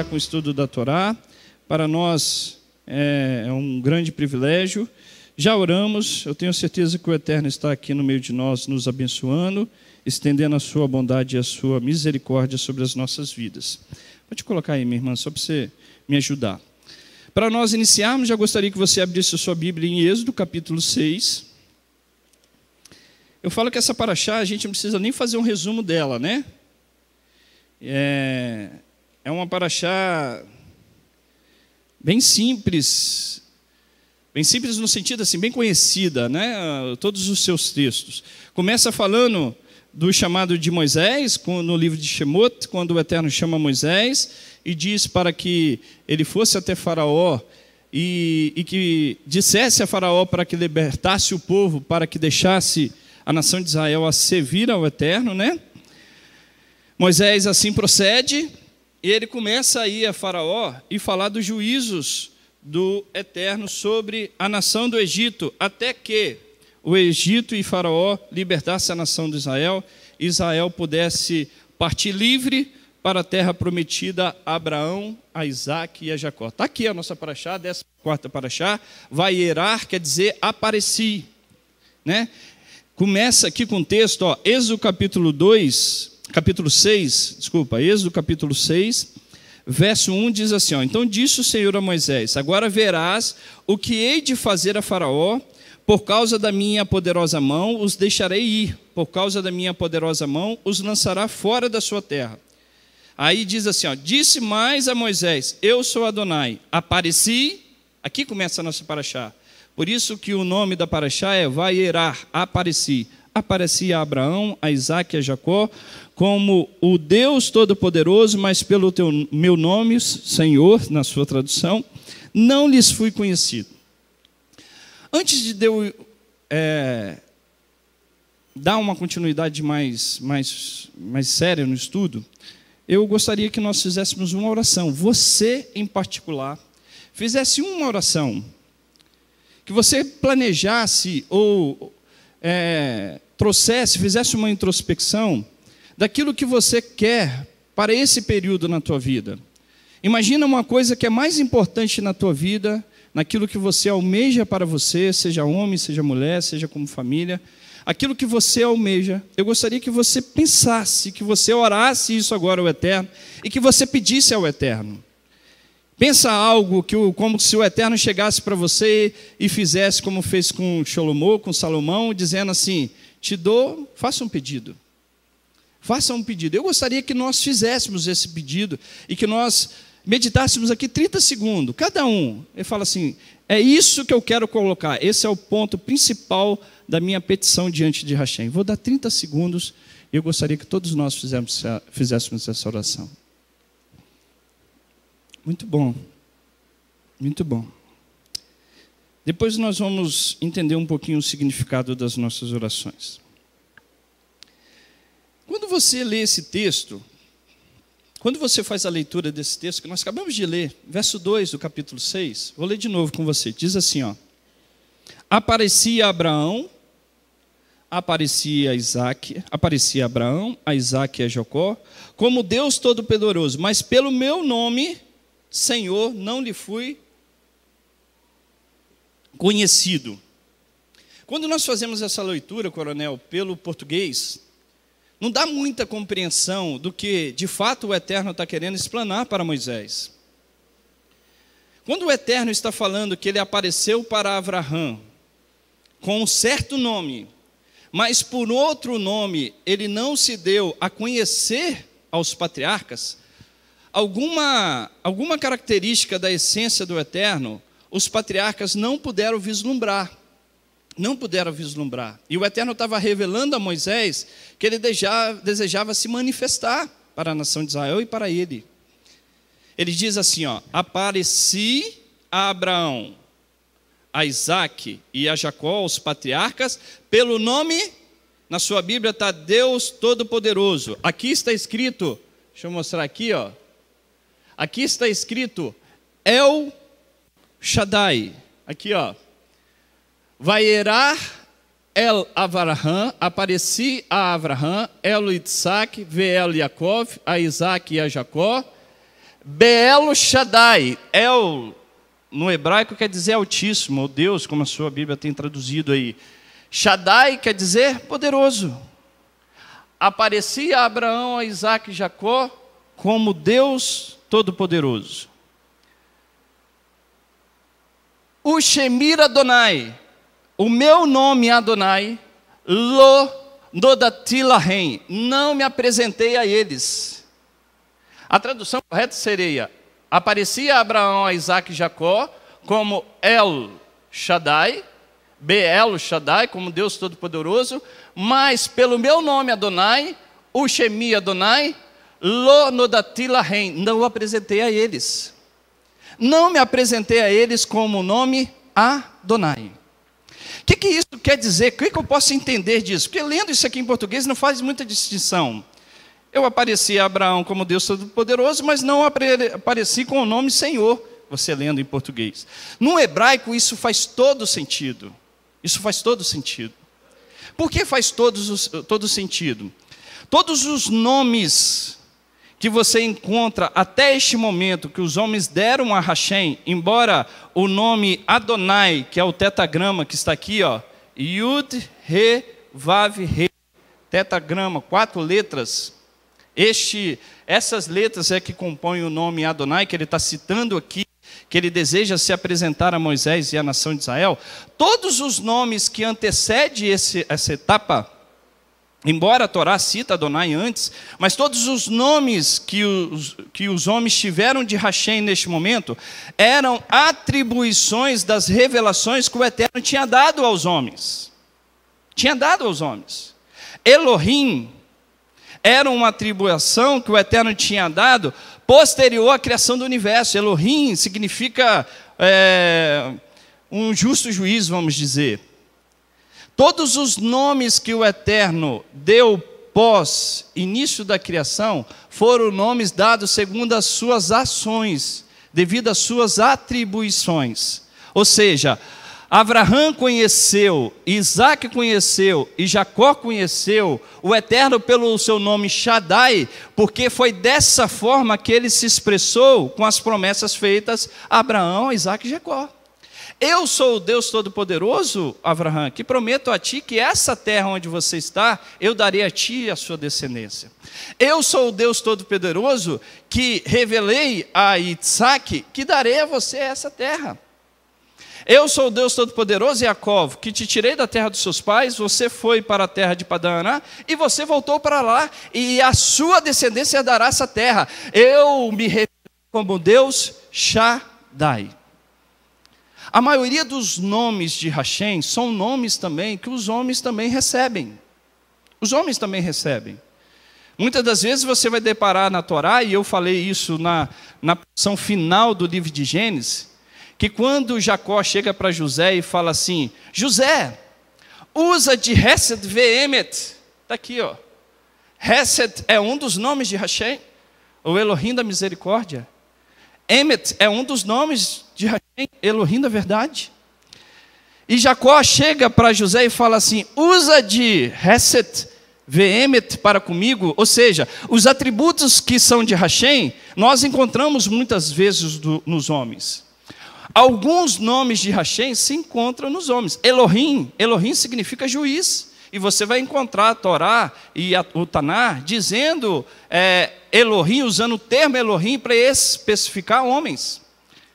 iniciar com o estudo da Torá. Para nós é, é um grande privilégio. Já oramos, eu tenho certeza que o Eterno está aqui no meio de nós, nos abençoando, estendendo a sua bondade e a sua misericórdia sobre as nossas vidas. Vou te colocar aí, minha irmã, só para você me ajudar. Para nós iniciarmos, já gostaria que você abrisse a sua Bíblia em Êxodo, capítulo 6. Eu falo que essa paraxá, a gente não precisa nem fazer um resumo dela, né? É, é uma paraxá bem simples, bem simples no sentido assim, bem conhecida, né? Todos os seus textos. Começa falando do chamado de Moisés, no livro de Shemot, quando o Eterno chama Moisés e diz para que ele fosse até Faraó e, e que dissesse a Faraó para que libertasse o povo, para que deixasse a nação de Israel a servir ao Eterno, né? Moisés assim procede, e ele começa aí a Faraó e falar dos juízos do Eterno sobre a nação do Egito, até que o Egito e Faraó libertassem a nação de Israel, Israel pudesse partir livre para a terra prometida a Abraão, a Isaac e a Jacó. Está aqui a nossa paraxá, 14 paraxá, vai erar, quer dizer, apareci. Né? Começa aqui com o texto, ó, Êxodo capítulo 2, capítulo 6, desculpa, Êxodo capítulo 6, verso 1 diz assim: ó, Então disse o Senhor a Moisés: Agora verás o que hei de fazer a Faraó, por causa da minha poderosa mão os deixarei ir, por causa da minha poderosa mão os lançará fora da sua terra. Aí diz assim: ó, Disse mais a Moisés: Eu sou Adonai, apareci. Aqui começa a nossa paraxá. Por isso que o nome da paraxá é vai erar. apareci aparecia a Abraão, a Isaac e a Jacó como o Deus Todo-Poderoso, mas pelo teu, meu nome, Senhor, na sua tradução, não lhes fui conhecido. Antes de eu é, dar uma continuidade mais, mais, mais séria no estudo, eu gostaria que nós fizéssemos uma oração. Você, em particular, fizesse uma oração. Que você planejasse ou é, trouxesse, fizesse uma introspecção daquilo que você quer para esse período na tua vida. Imagina uma coisa que é mais importante na tua vida, naquilo que você almeja para você, seja homem, seja mulher, seja como família, aquilo que você almeja. Eu gostaria que você pensasse, que você orasse isso agora ao Eterno e que você pedisse ao Eterno. Pensa algo que o, como se o Eterno chegasse para você e fizesse como fez com Salomão, com Salomão, dizendo assim: "Te dou, faça um pedido". Faça um pedido. Eu gostaria que nós fizéssemos esse pedido e que nós meditássemos aqui 30 segundos, cada um. Ele fala assim: é isso que eu quero colocar, esse é o ponto principal da minha petição diante de Hashem. Vou dar 30 segundos e eu gostaria que todos nós fizéssemos essa oração. Muito bom. Muito bom. Depois nós vamos entender um pouquinho o significado das nossas orações. Quando você lê esse texto, quando você faz a leitura desse texto que nós acabamos de ler, verso 2 do capítulo 6, vou ler de novo com você. Diz assim, ó: Aparecia Abraão, aparecia Isaac, aparecia Abraão, a Isaac e a Jacó, como Deus todo poderoso, mas pelo meu nome Senhor, não lhe fui conhecido. Quando nós fazemos essa leitura, coronel, pelo português, não dá muita compreensão do que de fato o Eterno está querendo explanar para Moisés. Quando o Eterno está falando que ele apareceu para Abraão com um certo nome, mas por outro nome ele não se deu a conhecer aos patriarcas, alguma, alguma característica da essência do eterno, os patriarcas não puderam vislumbrar. Não puderam vislumbrar. E o Eterno estava revelando a Moisés que ele desejava, desejava se manifestar para a nação de Israel e para ele. Ele diz assim: ó, apareci a Abraão, a Isaac e a Jacó, os patriarcas, pelo nome, na sua Bíblia está Deus Todo-Poderoso. Aqui está escrito, deixa eu mostrar aqui, ó, Aqui está escrito El Shaddai. Aqui, ó. Vaierá El Avraham, apareci a Avraham, El Isaac, Vel Yaakov, a Isaac e a Jacó. Belo Shaddai, El no hebraico quer dizer Altíssimo, ou Deus, como a sua Bíblia tem traduzido aí. Shaddai quer dizer poderoso. Aparecia a Abraão, a Isaac e Jacó como Deus Todo-Poderoso. O Shemir Adonai, o meu nome é Adonai, Lo Nodatilahem, não me apresentei a eles. A tradução correta seria: aparecia Abraão, a Isaac e Jacó como El Shaddai, Beel Shaddai, como Deus Todo-Poderoso, mas pelo meu nome Adonai, o Shemi Adonai, Lonodatilahem, não o não apresentei a eles. Não me apresentei a eles como o nome Adonai. O que, que isso quer dizer? O que, que eu posso entender disso? Porque lendo isso aqui em português não faz muita distinção. Eu apareci a Abraão como Deus Todo-Poderoso, mas não apareci com o nome Senhor, você lendo em português. No hebraico, isso faz todo sentido. Isso faz todo sentido. Por que faz todos os, todo sentido? Todos os nomes que você encontra até este momento que os homens deram a Hashem, embora o nome Adonai, que é o tetagrama que está aqui, ó, Yud, Re, Vav, Re, tetagrama, quatro letras. Este, essas letras é que compõem o nome Adonai, que ele está citando aqui, que ele deseja se apresentar a Moisés e à nação de Israel. Todos os nomes que antecedem esse, essa etapa, Embora a Torá cita Adonai antes, mas todos os nomes que os, que os homens tiveram de Hashem neste momento eram atribuições das revelações que o Eterno tinha dado aos homens. Tinha dado aos homens. Elohim era uma atribuição que o Eterno tinha dado posterior à criação do universo. Elohim significa é, um justo juiz, vamos dizer. Todos os nomes que o Eterno deu pós início da criação foram nomes dados segundo as suas ações, devido às suas atribuições. Ou seja, Abraão conheceu, Isaac conheceu e Jacó conheceu o Eterno pelo seu nome Shaddai, porque foi dessa forma que ele se expressou com as promessas feitas a Abraão, Isaac e Jacó. Eu sou o Deus Todo-Poderoso, Abraão, que prometo a ti que essa terra onde você está, eu darei a ti e sua descendência. Eu sou o Deus Todo-Poderoso que revelei a Isaac que darei a você essa terra. Eu sou o Deus Todo-Poderoso, Jacob, que te tirei da terra dos seus pais, você foi para a terra de Padana e você voltou para lá, e a sua descendência dará essa terra. Eu me revelo como Deus Shaddai. A maioria dos nomes de Hashem são nomes também que os homens também recebem. Os homens também recebem. Muitas das vezes você vai deparar na Torá, e eu falei isso na, na porção final do livro de Gênesis, que quando Jacó chega para José e fala assim: José, usa de Hesed Vehemet. Está aqui, ó. Hesed é um dos nomes de Hashem, o Elohim da misericórdia. Emet é um dos nomes de Hashem, Elohim da verdade. E Jacó chega para José e fala assim: usa de Hesed, veemet para comigo, ou seja, os atributos que são de Hashem, nós encontramos muitas vezes do, nos homens. Alguns nomes de Hashem se encontram nos homens. Elohim, Elohim significa juiz. E você vai encontrar a Torá e a, o Tanar dizendo é, Elohim, usando o termo Elohim para especificar homens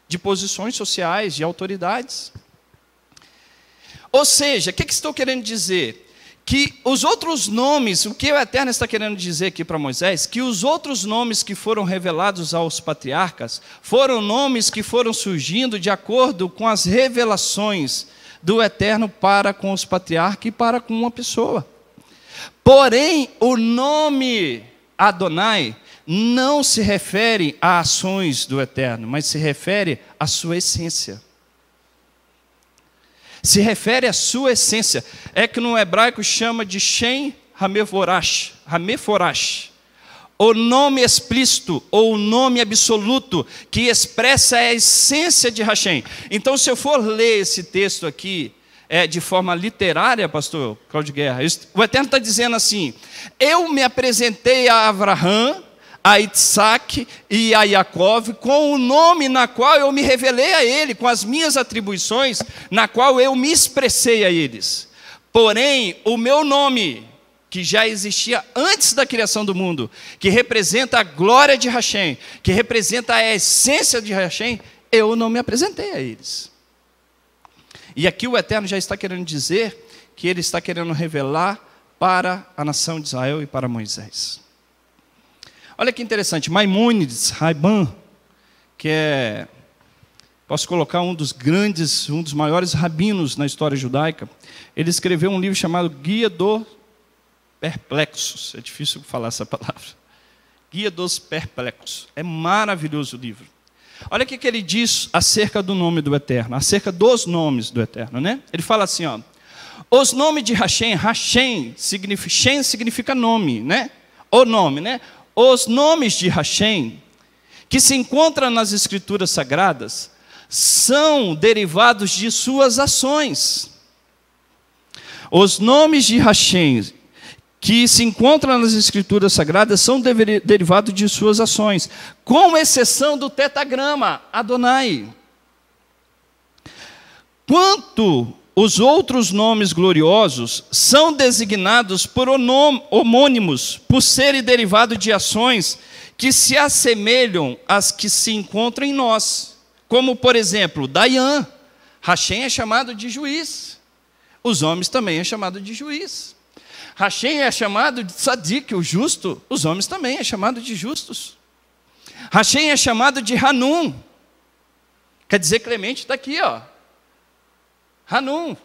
de posições sociais, de autoridades. Ou seja, o que, que estou querendo dizer? que os outros nomes, o que o Eterno está querendo dizer aqui para Moisés, que os outros nomes que foram revelados aos patriarcas foram nomes que foram surgindo de acordo com as revelações do Eterno para com os patriarcas e para com uma pessoa. Porém, o nome Adonai não se refere a ações do eterno, mas se refere à sua essência. Se refere à sua essência. É que no hebraico chama de Shem Hameforash, Hameforash. O nome explícito ou o nome absoluto que expressa a essência de Hashem. Então, se eu for ler esse texto aqui, é, de forma literária, pastor Cláudio Guerra. O Eterno está dizendo assim: Eu me apresentei a Abraão a Isaac e a Yaakov com o nome na qual eu me revelei a ele, com as minhas atribuições, na qual eu me expressei a eles. Porém, o meu nome, que já existia antes da criação do mundo, que representa a glória de Hashem, que representa a essência de Hashem, eu não me apresentei a eles. E aqui o Eterno já está querendo dizer que ele está querendo revelar para a nação de Israel e para Moisés. Olha que interessante, Maimônides Raiban, que é posso colocar um dos grandes, um dos maiores rabinos na história judaica, ele escreveu um livro chamado Guia dos Perplexos. É difícil falar essa palavra. Guia dos Perplexos. É maravilhoso o livro. Olha o que, que ele diz acerca do nome do Eterno, acerca dos nomes do Eterno, né? Ele fala assim, ó. Os nomes de Hashem, Hashem significa, Shem significa nome, né? O nome, né? Os nomes de Hashem, que se encontram nas Escrituras Sagradas, são derivados de suas ações. Os nomes de Hashem, que se encontram nas Escrituras Sagradas, são derivados de suas ações, com exceção do tetagrama, Adonai. Quanto os outros nomes gloriosos são designados por homônimos, por serem derivados de ações que se assemelham às que se encontram em nós. Como, por exemplo, Dayan. Hashem é chamado de juiz. Os homens também é chamado de juiz. Hashem é chamado de Sadiq, o justo. Os homens também é chamado de justos. Hashem é chamado de Hanum. Quer dizer, Clemente está aqui, ó Hanum,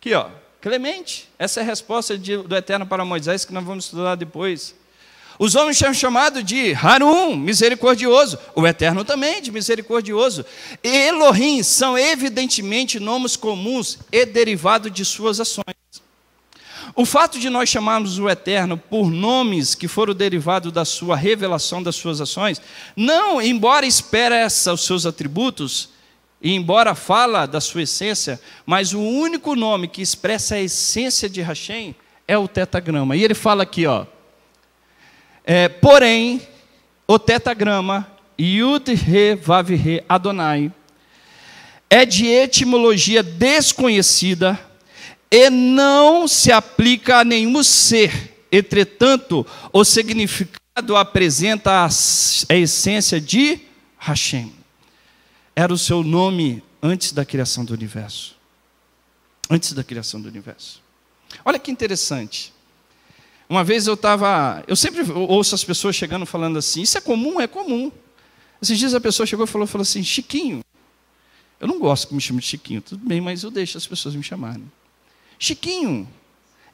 aqui ó, Clemente. Essa é a resposta de, do Eterno para Moisés que nós vamos estudar depois. Os homens são chamados de Harum, misericordioso, o Eterno também de misericordioso. E Elohim são evidentemente nomes comuns e derivado de suas ações. O fato de nós chamarmos o Eterno por nomes que foram derivados da sua revelação das suas ações, não, embora expressa os seus atributos, e embora fala da sua essência, mas o único nome que expressa a essência de Hashem é o tetagrama. E ele fala aqui, ó. É, porém, o tetagrama Yud Re Vav Re Adonai é de etimologia desconhecida e não se aplica a nenhum ser. Entretanto, o significado apresenta a, a essência de Hashem era o seu nome antes da criação do universo. Antes da criação do universo. Olha que interessante. Uma vez eu estava. Eu sempre ouço as pessoas chegando falando assim: Isso é comum? É comum. Esses dias a pessoa chegou e falou, falou assim: Chiquinho. Eu não gosto que me chame de Chiquinho, tudo bem, mas eu deixo as pessoas me chamarem. Chiquinho.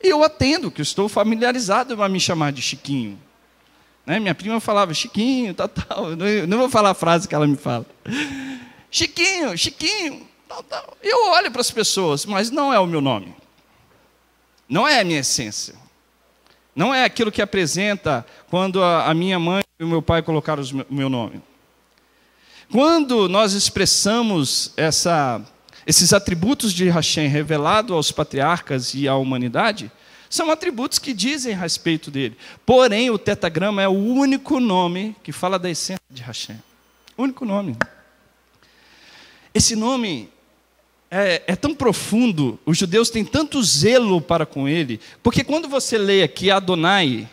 E eu atendo, que eu estou familiarizado a me chamar de Chiquinho. Né? Minha prima falava Chiquinho, tal, tal. Eu não vou falar a frase que ela me fala. Chiquinho, Chiquinho, tal, tal. Eu olho para as pessoas, mas não é o meu nome. Não é a minha essência. Não é aquilo que apresenta quando a, a minha mãe e o meu pai colocaram o meu nome. Quando nós expressamos essa, esses atributos de Hashem revelado aos patriarcas e à humanidade, são atributos que dizem a respeito dele. Porém, o tetagrama é o único nome que fala da essência de Hashem. Único nome. Esse nome é, é, tão profundo, os judeus têm tanto zelo para com ele, porque quando você lê aqui Adonai,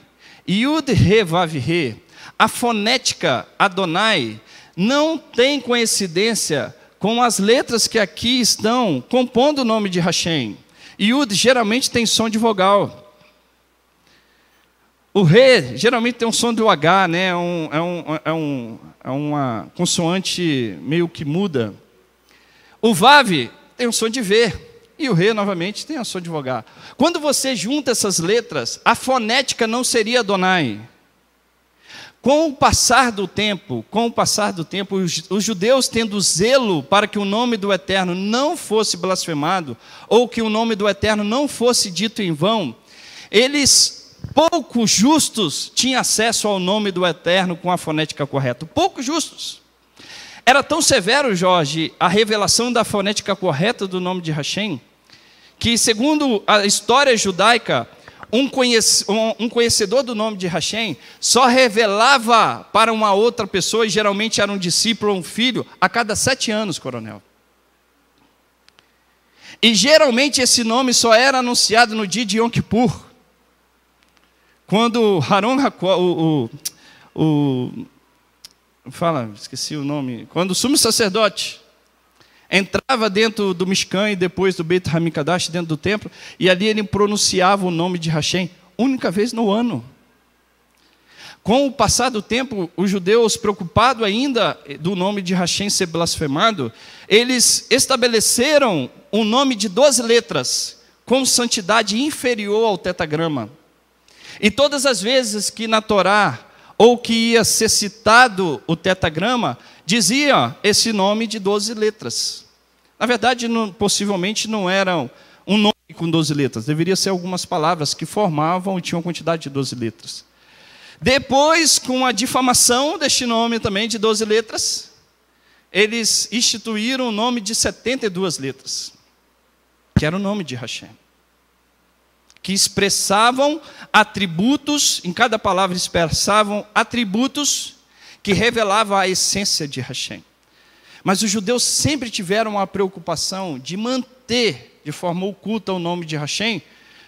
Yud Re Vav Re, a fonética Adonai não tem coincidência com as letras que aqui estão compondo o nome de Hashem. Yud geralmente tem som de vogal. O re geralmente tem um som do H, né? é, um, é, um, é, um, é uma consoante meio que muda. O vave tem o som de ver, e o re, novamente, tem o som de vogar. Quando você junta essas letras, a fonética não seria Donai? Com o passar do tempo, com o passar do tempo, os judeus tendo zelo para que o nome do Eterno não fosse blasfemado, ou que o nome do Eterno não fosse dito em vão, eles, poucos justos, tinham acesso ao nome do Eterno com a fonética correta. Poucos justos. Era tão severo, Jorge, a revelação da fonética correta do nome de Hashem, que, segundo a história judaica, um, conhecedor do nome de Hashem só revelava para uma outra pessoa, e geralmente era um discípulo ou um filho, a cada sete anos, coronel. E geralmente esse nome só era anunciado no dia de Yom Kippur, quando Haron, o, o, o fala, esqueci o nome, quando o sumo sacerdote entrava dentro do Mishkan e depois do Beit Hamikdash, dentro do templo, e ali ele pronunciava o nome de Hashem, única vez no ano. Com o passar do tempo, os judeus, preocupados ainda do nome de Hashem ser blasfemado, eles estabeleceram um nome de 12 letras, com santidade inferior ao tetagrama. E todas as vezes que na Torá ou que ia ser citado o tetagrama, dizia esse nome de 12 letras. Na verdade, não, possivelmente não eram um nome com 12 letras, deveria ser algumas palavras que formavam e tinham quantidade de 12 letras. Depois, com a difamação deste nome também de 12 letras, eles instituíram o nome de 72 letras, que era o nome de Hashem que expressavam atributos, em cada palavra expressavam atributos que revelavam a essência de Hashem. Mas os judeus sempre tiveram a preocupação de manter de forma oculta o nome de Hashem,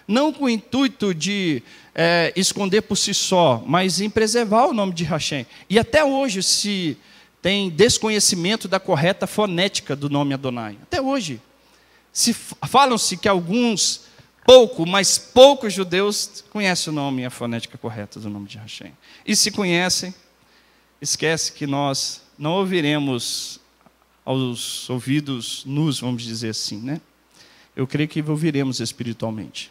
não com o intuito de é, esconder por si só, mas em preservar o nome de Hashem. E até hoje se tem desconhecimento da correta fonética do nome Adonai. Até hoje. Falam-se que alguns pouco, mas poucos judeus conhecem o nome e a fonética correta do nome de Hashem. E se conhecem, esquece que nós não ouviremos aos ouvidos nus, vamos dizer assim, né? Eu creio que ouviremos espiritualmente.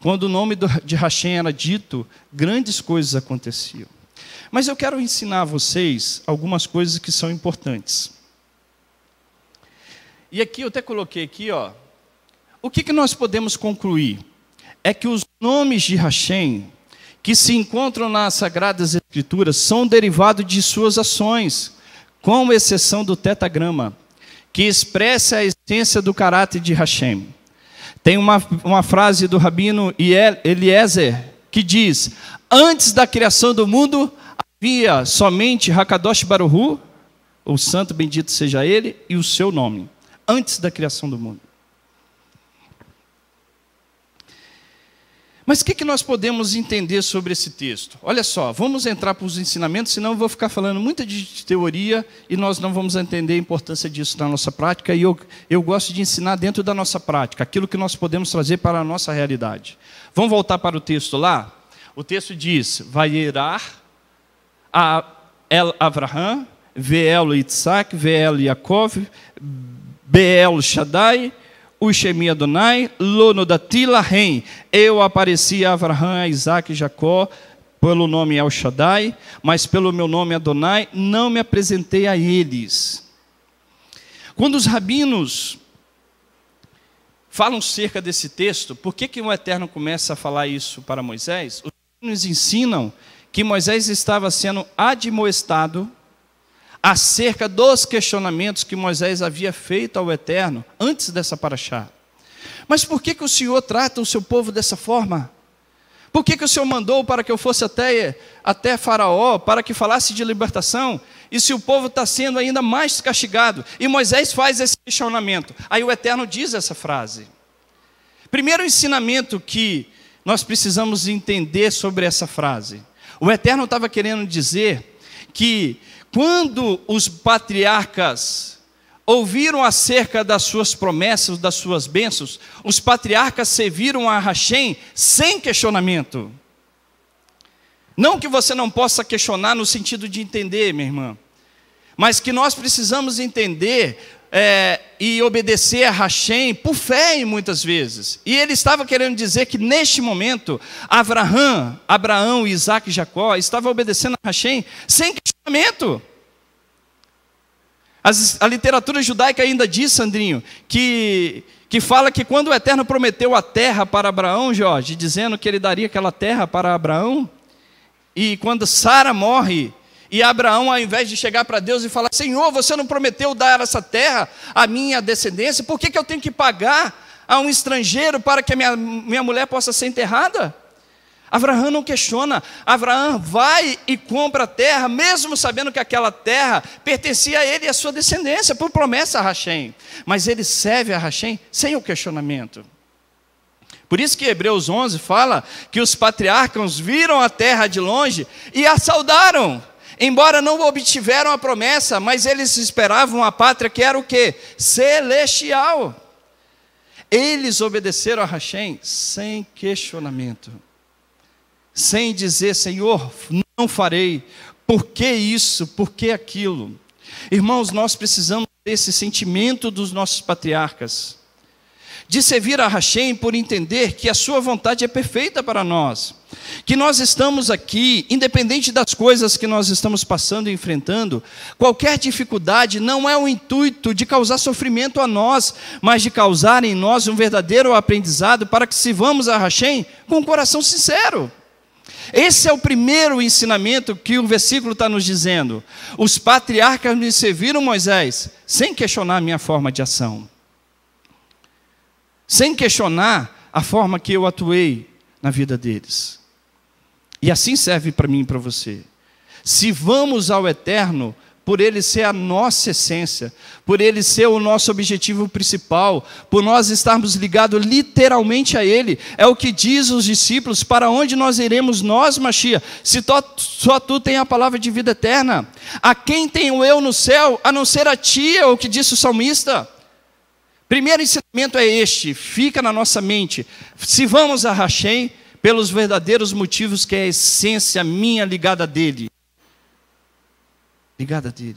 Quando o nome de Hashem era dito, grandes coisas aconteciam. Mas eu quero ensinar a vocês algumas coisas que são importantes. E aqui eu até coloquei aqui, ó, o que, que nós podemos concluir? É que os nomes de Hashem, que se encontram nas Sagradas Escrituras, são derivados de suas ações, com exceção do tetagrama, que expressa a essência do caráter de Hashem. Tem uma, uma frase do rabino Eliezer que diz: Antes da criação do mundo havia somente Hakadosh Baruhu, o santo bendito seja ele, e o seu nome. Antes da criação do mundo. Mas o que, que nós podemos entender sobre esse texto? Olha só, vamos entrar para os ensinamentos, senão eu vou ficar falando muita de teoria e nós não vamos entender a importância disso na nossa prática. E eu, eu gosto de ensinar dentro da nossa prática, aquilo que nós podemos trazer para a nossa realidade. Vamos voltar para o texto lá? O texto diz: Vai erar a El Avraham, Veel Itzak, Veel Yaakov, Beel Shaddai, Uxemia Adonai, Lono da Tilahem, eu apareci a Abraham, a Isaac e Jacó, pelo nome El Shaddai, mas pelo meu nome Adonai, não me apresentei a eles. Quando os rabinos falam cerca desse texto, por que, que o Eterno começa a falar isso para Moisés? Os rabinos ensinam que Moisés estava sendo admoestado acerca dos questionamentos que Moisés havia feito ao Eterno antes dessa paraxá. Mas por que, que o Senhor trata o seu povo dessa forma? Por que, que o Senhor mandou para que eu fosse até, até Faraó, para que falasse de libertação? E se o povo está sendo ainda mais castigado? E Moisés faz esse questionamento. Aí o Eterno diz essa frase. Primeiro ensinamento que nós precisamos entender sobre essa frase. O Eterno estava querendo dizer que quando os patriarcas ouviram acerca das suas promessas, das suas bênçãos, os patriarcas serviram a Hashem sem questionamento. Não que você não possa questionar no sentido de entender, minha irmã, mas que nós precisamos entender é, e obedecer a Hashem por fé muitas vezes. E ele estava querendo dizer que neste momento, Abraham, Abraão, Isaac e Jacó estavam obedecendo a Hashem sem questionamento. As, a literatura judaica ainda diz, Sandrinho, que, que fala que quando o Eterno prometeu a terra para Abraão, Jorge, dizendo que ele daria aquela terra para Abraão, e quando Sara morre, e Abraão, ao invés de chegar para Deus e falar: Senhor, você não prometeu dar essa terra à minha descendência, por que, que eu tenho que pagar a um estrangeiro para que a minha, minha mulher possa ser enterrada? Abraão não questiona. Abraão vai e compra a terra, mesmo sabendo que aquela terra pertencia a ele e à sua descendência, por promessa a Hashem. Mas ele serve a Hashem sem o questionamento. Por isso que Hebreus 11 fala que os patriarcas viram a terra de longe e a saudaram. Embora não obtiveram a promessa, mas eles esperavam a pátria que era o que Celestial. Eles obedeceram a Hashem sem questionamento sem dizer, Senhor, não farei, por que isso, por que aquilo? Irmãos, nós precisamos desse sentimento dos nossos patriarcas, de servir a Hashem por entender que a sua vontade é perfeita para nós, que nós estamos aqui, independente das coisas que nós estamos passando e enfrentando, qualquer dificuldade não é o intuito de causar sofrimento a nós, mas de causar em nós um verdadeiro aprendizado para que se vamos a Hashem com um coração sincero. Esse é o primeiro ensinamento que o versículo está nos dizendo. Os patriarcas me serviram Moisés sem questionar a minha forma de ação, sem questionar a forma que eu atuei na vida deles. E assim serve para mim e para você. Se vamos ao eterno, por ele ser a nossa essência, por ele ser o nosso objetivo principal, por nós estarmos ligados literalmente a ele. É o que diz os discípulos: para onde nós iremos, nós, Machia, se só tu tem a palavra de vida eterna? A quem tenho eu no céu, a não ser a ti, é o que disse o salmista. Primeiro ensinamento é este, fica na nossa mente. Se vamos a Hashem, pelos verdadeiros motivos que é a essência minha ligada a dele. Obrigada a ti.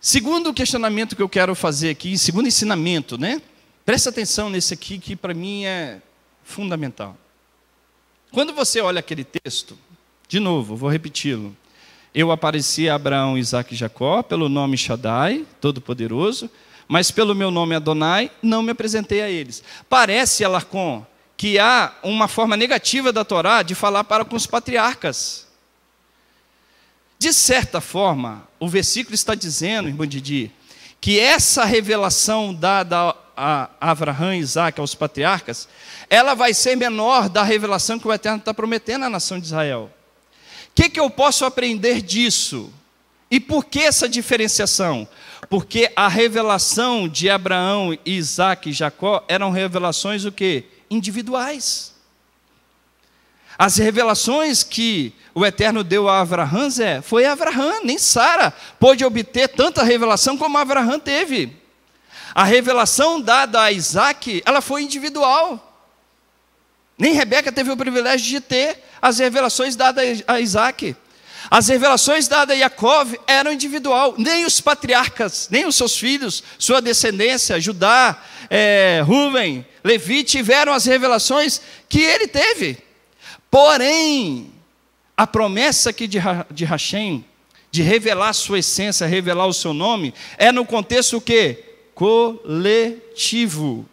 Segundo questionamento que eu quero fazer aqui, segundo ensinamento, né? Presta atenção nesse aqui que para mim é fundamental. Quando você olha aquele texto, de novo, vou repeti-lo. Eu apareci a Abraão, Isaac e Jacó pelo nome Shaddai, Todo-Poderoso, mas pelo meu nome Adonai não me apresentei a eles. Parece, Alarcon, que há uma forma negativa da Torá de falar para com os patriarcas. De certa forma, o versículo está dizendo, irmão Didi, que essa revelação dada a Abraão, Isaac, aos patriarcas, ela vai ser menor da revelação que o Eterno está prometendo à nação de Israel. O que, que eu posso aprender disso? E por que essa diferenciação? Porque a revelação de Abraão, Isaac e Jacó eram revelações o quê? individuais. As revelações que o Eterno deu a Abraão, Zé, foi Abraão, nem Sara pôde obter tanta revelação como Abraão teve. A revelação dada a Isaac, ela foi individual. Nem Rebeca teve o privilégio de ter as revelações dadas a Isaac. As revelações dadas a Jacob eram individual, nem os patriarcas, nem os seus filhos, sua descendência, Judá, é, eh, Rubem, Levi, tiveram as revelações que ele teve. Porém, a promessa aqui de, de Hashem, de revelar sua essência, revelar o seu nome, é no contexto o quê? Coletivo.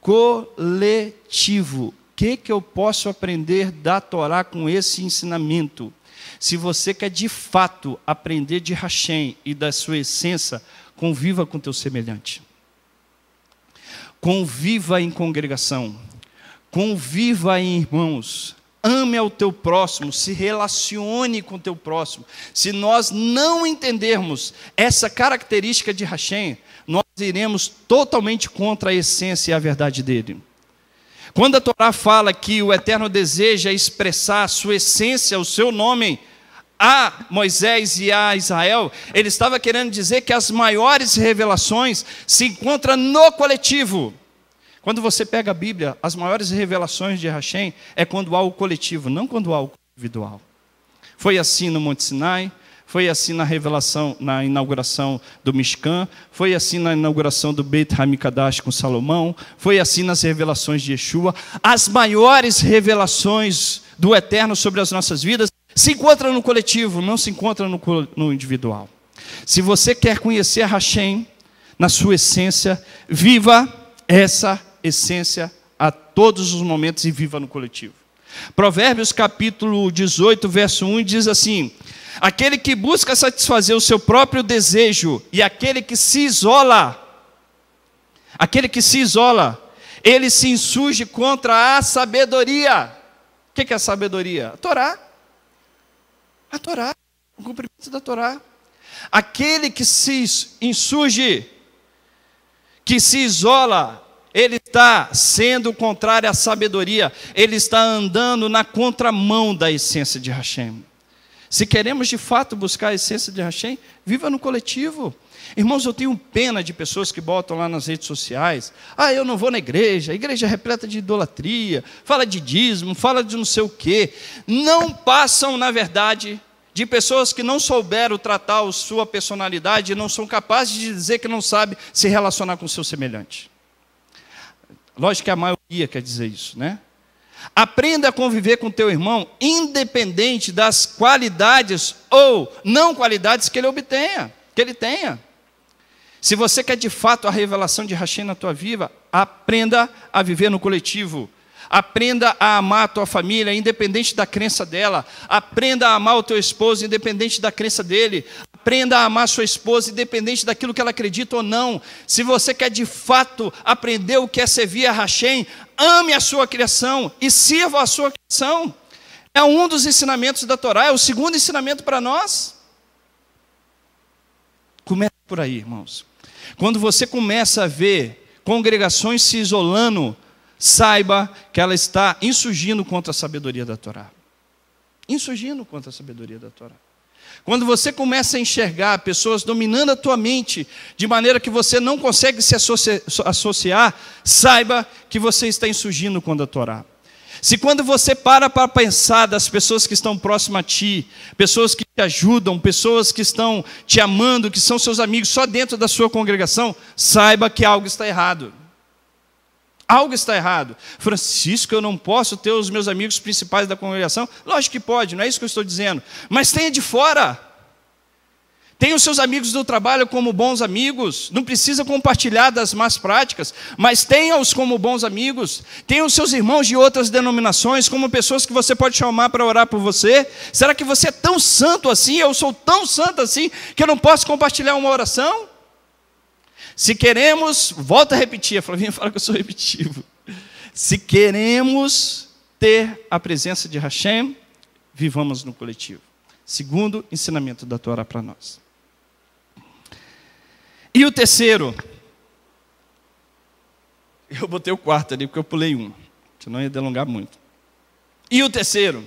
Coletivo. O que, que eu posso aprender da Torá com esse ensinamento? Se você quer de fato aprender de Hashem e da sua essência, conviva com teu semelhante. Conviva em congregação. Conviva em irmãos ame ao teu próximo, se relacione com o teu próximo. Se nós não entendermos essa característica de Hashem, nós iremos totalmente contra a essência e a verdade dele. Quando a Torá fala que o Eterno deseja expressar a sua essência, o seu nome, a Moisés e a Israel, ele estava querendo dizer que as maiores revelações se encontram no coletivo. Quando você pega a Bíblia, as maiores revelações de Hashem é quando há o coletivo, não quando há o individual. Foi assim no Monte Sinai, foi assim na revelação, na inauguração do Mishkan, foi assim na inauguração do Beit HaMikdash com Salomão, foi assim nas revelações de Yeshua. As maiores revelações do Eterno sobre as nossas vidas se encontram no coletivo, não se encontram no, no individual. Se você quer conhecer Hashem na sua essência, viva essa essência a todos os momentos e viva no coletivo. Provérbios capítulo 18, verso 1 diz assim: Aquele que busca satisfazer o seu próprio desejo e aquele que se isola, aquele que se isola, ele se insurge contra a sabedoria. O que é a sabedoria? A Torá. A Torá. O cumprimento da Torá. Aquele que se insurge, que se isola, ele está sendo contrário à sabedoria, ele está andando na contramão da essência de Hashem. Se queremos de fato buscar a essência de Hashem, viva no coletivo. Irmãos, eu tenho pena de pessoas que botam lá nas redes sociais: ah, eu não vou na igreja, a igreja é repleta de idolatria, fala de dízimo, fala de não sei o quê. Não passam, na verdade, de pessoas que não souberam tratar sua personalidade e não são capazes de dizer que não sabe se relacionar com o seu semelhante. Lógico que a maioria quer dizer isso, né? Aprenda a conviver com teu irmão, independente das qualidades ou não qualidades que ele obtenha, que ele tenha. Se você quer de fato a revelação de Hashem na tua vida, aprenda a viver no coletivo. Aprenda a amar a tua família, independente da crença dela. Aprenda a amar o teu esposo, independente da crença dele. Aprenda a amar sua esposa, independente daquilo que ela acredita ou não. Se você quer de fato aprender o que é servir a Hashem, ame a sua criação e sirva a sua criação. É um dos ensinamentos da Torá, é o segundo ensinamento para nós. Começa por aí, irmãos. Quando você começa a ver congregações se isolando, saiba que ela está insurgindo contra a sabedoria da Torá. Insurgindo contra a sabedoria da Torá. Quando você começa a enxergar pessoas dominando a tua mente de maneira que você não consegue se associar, saiba que você está insurgindo contra a Torá. Se quando você para para pensar das pessoas que estão próximas a ti, pessoas que te ajudam, pessoas que estão te amando, que são seus amigos só dentro da sua congregação, saiba que algo está errado. Algo está errado. Francisco, eu não posso ter os meus amigos principais da congregação? Lógico que pode, não é isso que eu estou dizendo. Mas tenha de fora. Tenha os seus amigos do trabalho como bons amigos. Não precisa compartilhar das más práticas, mas tenha-os como bons amigos. Tenha os seus irmãos de outras denominações como pessoas que você pode chamar para orar por você. Será que você é tão santo assim? Eu sou tão santo assim que eu não posso compartilhar uma oração? Se queremos, volta a repetir, a Flavinha fala que eu sou repetitivo. Se queremos ter a presença de Hashem, vivamos no coletivo. Segundo ensinamento da Torá para nós. E o terceiro, eu botei o quarto ali porque eu pulei um, senão ia delongar muito. E o terceiro,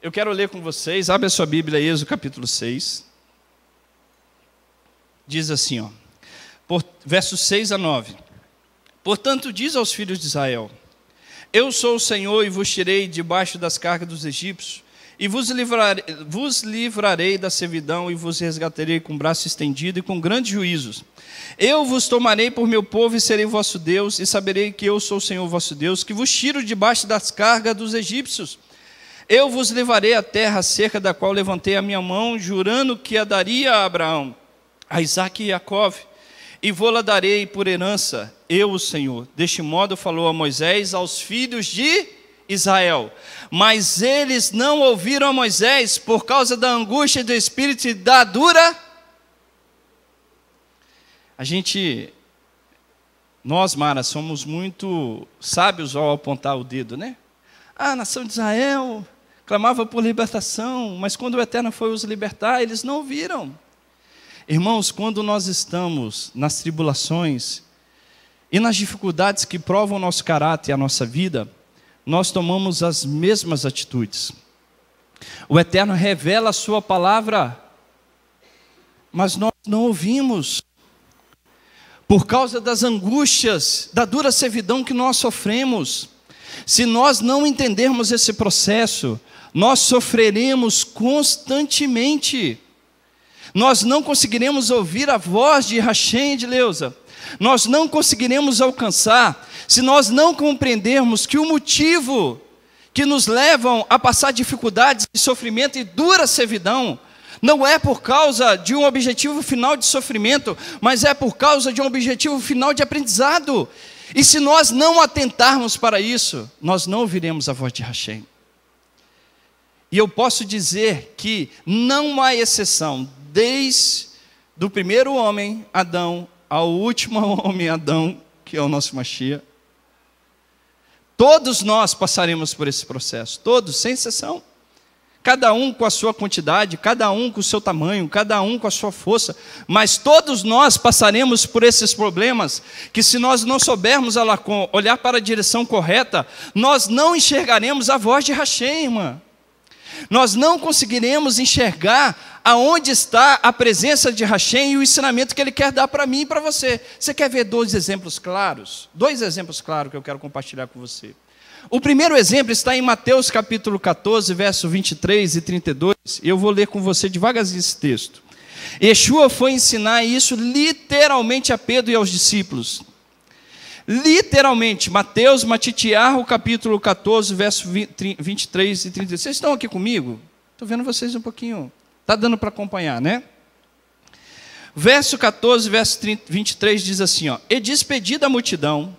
eu quero ler com vocês, abre a sua Bíblia, Êxodo capítulo 6 diz assim, ó, por, versos 6 a 9. Portanto, diz aos filhos de Israel: Eu sou o Senhor e vos tirei debaixo das cargas dos egípcios, e vos livrarei, vos livrarei da servidão, e vos resgatarei com braço estendido e com grandes juízos. Eu vos tomarei por meu povo e serei vosso Deus, e saberei que eu sou o Senhor vosso Deus, que vos tiro debaixo das cargas dos egípcios. Eu vos levarei à terra cerca da qual levantei a minha mão, jurando que a daria a Abraão a Isaac e Jacob, e vou-la darei por herança, eu o Senhor. Deste modo falou a Moisés aos filhos de Israel. Mas eles não ouviram a Moisés por causa da angústia do espírito e da dura. A gente, nós, Mara, somos muito sábios ao apontar o dedo, né? a nação de Israel clamava por libertação, mas quando o Eterno foi os libertar, eles não ouviram. Irmãos, quando nós estamos nas tribulações e nas dificuldades que provam o nosso caráter e a nossa vida, nós tomamos as mesmas atitudes. O Eterno revela a Sua palavra, mas nós não ouvimos. Por causa das angústias, da dura servidão que nós sofremos, se nós não entendermos esse processo, nós sofreremos constantemente. Nós não conseguiremos ouvir a voz de Hashem e de Leusa. Nós não conseguiremos alcançar se nós não compreendermos que o motivo que nos levam a passar dificuldades e sofrimento e dura servidão não é por causa de um objetivo final de sofrimento, mas é por causa de um objetivo final de aprendizado. E se nós não atentarmos para isso, nós não ouviremos a voz de Hashem. E eu posso dizer que não há exceção desde do primeiro homem, Adão, ao último homem, Adão, que é o nosso Machia. Todos nós passaremos por esse processo, todos, sem exceção. Cada um com a sua quantidade, cada um com o seu tamanho, cada um com a sua força, mas todos nós passaremos por esses problemas que, se nós não soubermos olhar para a direção correta, nós não enxergaremos a voz de Hashem, irmã nós não conseguiremos enxergar aonde está a presença de Hashem e o ensinamento que ele quer dar para mim e para você. Você quer ver dois exemplos claros? Dois exemplos claros que eu quero compartilhar com você. O primeiro exemplo está em Mateus capítulo 14, verso 23 e 32. Eu vou ler com você devagarzinho esse texto. Yeshua foi ensinar isso literalmente a Pedro e aos discípulos literalmente, Mateus, o capítulo 14, verso 20, 23 e 36. Vocês estão aqui comigo? Estou vendo vocês um pouquinho. Está dando para acompanhar, né? Verso 14, verso 30, 23 diz assim: ó, E despedida a multidão,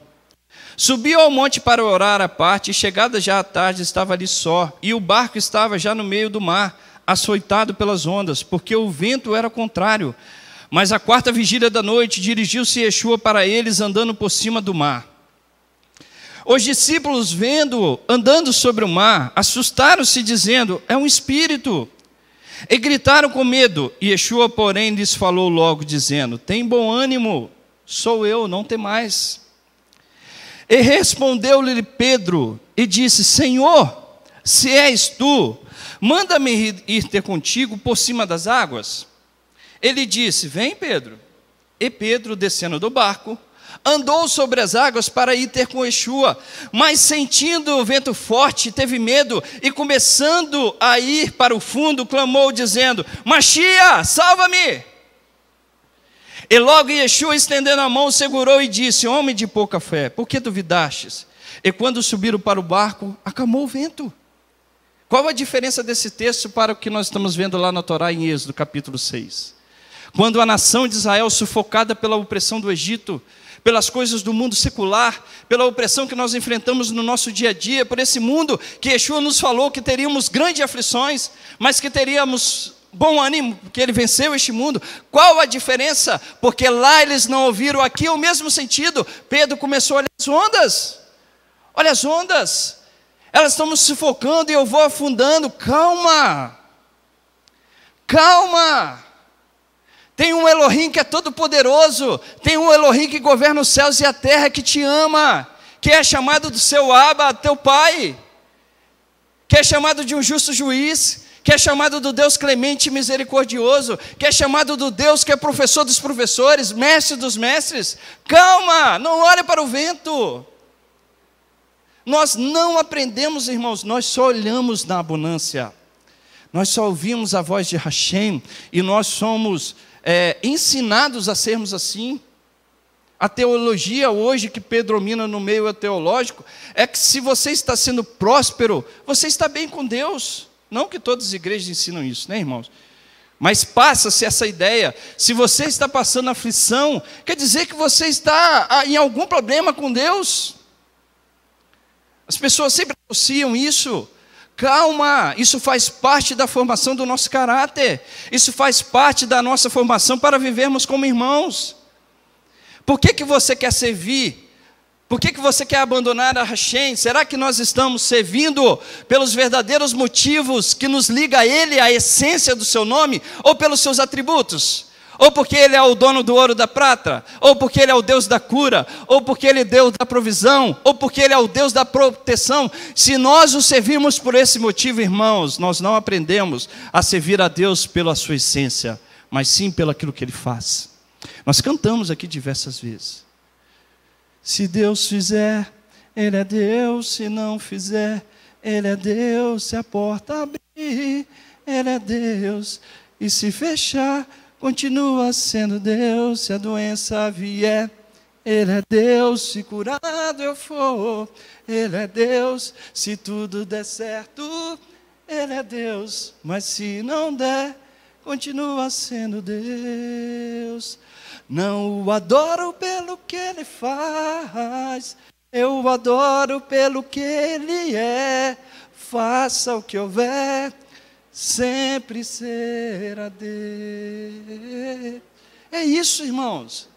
subiu ao monte para orar à parte, e chegada já a tarde estava ali só, e o barco estava já no meio do mar, açoitado pelas ondas, porque o vento era contrário. Mas a quarta vigília da noite dirigiu-se Yeshua para eles andando por cima do mar. Os discípulos, vendo-o andando sobre o mar, assustaram-se, dizendo: É um espírito. E gritaram com medo. Yeshua, porém, lhes falou logo, dizendo: Tem bom ânimo, sou eu, não tem mais. E respondeu-lhe Pedro e disse: Senhor, se és tu, manda-me ir ter contigo por cima das águas. Ele disse: Vem, Pedro. E Pedro, descendo do barco, andou sobre as águas para ir ter com Eshua, mas sentindo o vento forte, teve medo e começando a ir para o fundo, clamou dizendo: "Machia, salva-me!" E logo Yeshua, estendendo a mão, segurou e disse: Homem de pouca fé, por que duvidastes? E quando subiram para o barco, acalmou o vento. Qual a diferença desse texto para o que nós estamos vendo lá na Torá em Êxodo, capítulo 6? Quando a nação de Israel, sufocada pela opressão do Egito, pelas coisas do mundo secular, pela opressão que nós enfrentamos no nosso dia a dia, por esse mundo que Yeshua nos falou que teríamos grandes aflições, mas que teríamos bom ânimo, porque ele venceu este mundo. Qual a diferença? Porque lá eles não ouviram, aqui é o mesmo sentido. Pedro começou a olhar as ondas. Olha as ondas. Elas estão me sufocando e eu vou afundando. Calma. Calma. Tem um Elohim que é todo poderoso, tem um Elohim que governa os céus e a terra, que te ama, que é chamado do seu Abba, teu Pai, que é chamado de um justo juiz, que é chamado do Deus clemente e misericordioso, que é chamado do Deus que é professor dos professores, mestre dos mestres. Calma, não olhe para o vento. Nós não aprendemos, irmãos, nós só olhamos na abundância. Nós só ouvimos a voz de Hashem e nós somos é, ensinados a sermos assim. A teologia hoje que predomina no meio teológico é que se você está sendo próspero, você está bem com Deus. Não que todas as igrejas ensinam isso, né, irmãos? Mas passa-se essa ideia. Se você está passando aflição, quer dizer que você está ah, em algum problema com Deus. As pessoas sempre associam isso. Calma, isso faz parte da formação do nosso caráter, isso faz parte da nossa formação para vivermos como irmãos. Por que, que você quer servir? Por que, que você quer abandonar a Hashem? Será que nós estamos servindo pelos verdadeiros motivos que nos liga a Ele, a essência do seu nome, ou pelos seus atributos? ou porque Ele é o dono do ouro da prata, ou porque Ele é o Deus da cura, ou porque Ele é Deus da provisão, ou porque Ele é o Deus da proteção. Se nós o servirmos por esse motivo, irmãos, nós não aprendemos a servir a Deus pela sua essência, mas sim pelo aquilo que Ele faz. Nós cantamos aqui diversas vezes. Se Deus fizer, Ele é Deus, se não fizer, Ele é Deus, se a porta abrir, Ele é Deus, e se fechar, continua sendo Deus. Se a doença vier, Ele é Deus. Se curado eu for, Ele é Deus. Se tudo der certo, Ele é Deus. Mas se não der, continua sendo Deus. Não o adoro pelo que Ele faz. Eu o adoro pelo que Ele é. Faça o que houver sempre será Deus. É isso, irmãos.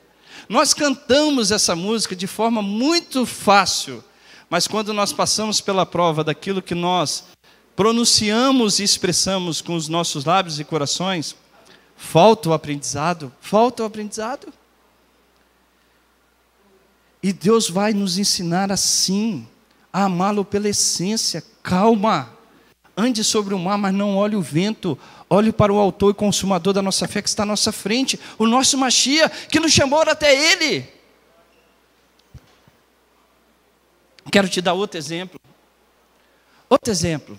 Nós cantamos essa música de forma muito fácil, mas quando nós passamos pela prova daquilo que nós pronunciamos e expressamos com os nossos lábios e corações, falta o aprendizado, falta o aprendizado. E Deus vai nos ensinar assim, a amá-lo pela essência, calma. Ande sobre o mar, mas não olhe o vento. Olhe para o autor e consumador da nossa fé que está à nossa frente, o nosso Machia, que nos chamou até ele. Quero te dar outro exemplo. Outro exemplo.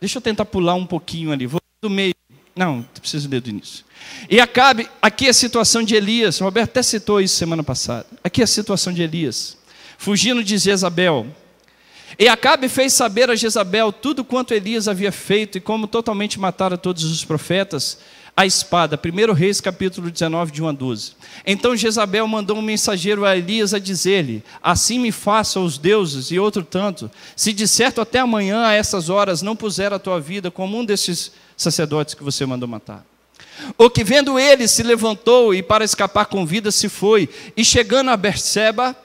Deixa eu tentar pular um pouquinho ali. Vou do meio. Não, preciso ler do início. E acabe, aqui a situação de Elias. O Roberto até citou isso semana passada. Aqui a situação de Elias. Fugindo de Jezabel, e Acabe fez saber a Jezabel tudo quanto Elias havia feito e como totalmente matara todos os profetas a espada. 1 Reis, capítulo 19, de 1 a 12. Então Jezabel mandou um mensageiro a Elias a dizer-lhe: Assim me faça os deuses e outro tanto, se de certo até amanhã a essas horas não puser a tua vida como um desses sacerdotes que você mandou matar. O que vendo ele se levantou e para escapar com vida se foi, e chegando a Berseba,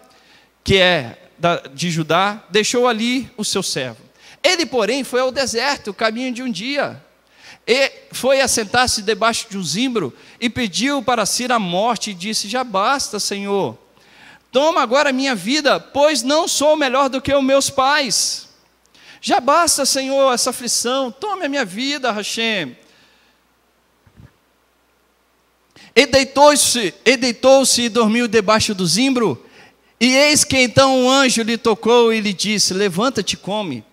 que é de Judá, deixou ali o seu servo. Ele, porém, foi ao deserto, o caminho de um dia, e foi assentar-se debaixo de um zimbro e pediu para si a morte e disse: Já basta, Senhor. Toma agora a minha vida, pois não sou melhor do que os meus pais. Já basta, Senhor, essa aflição. Tome a minha vida, Hashem. E deitou-se, e deitou-se e dormiu debaixo do zimbro. E eis que então um anjo lhe tocou e lhe disse: Levanta-te, come.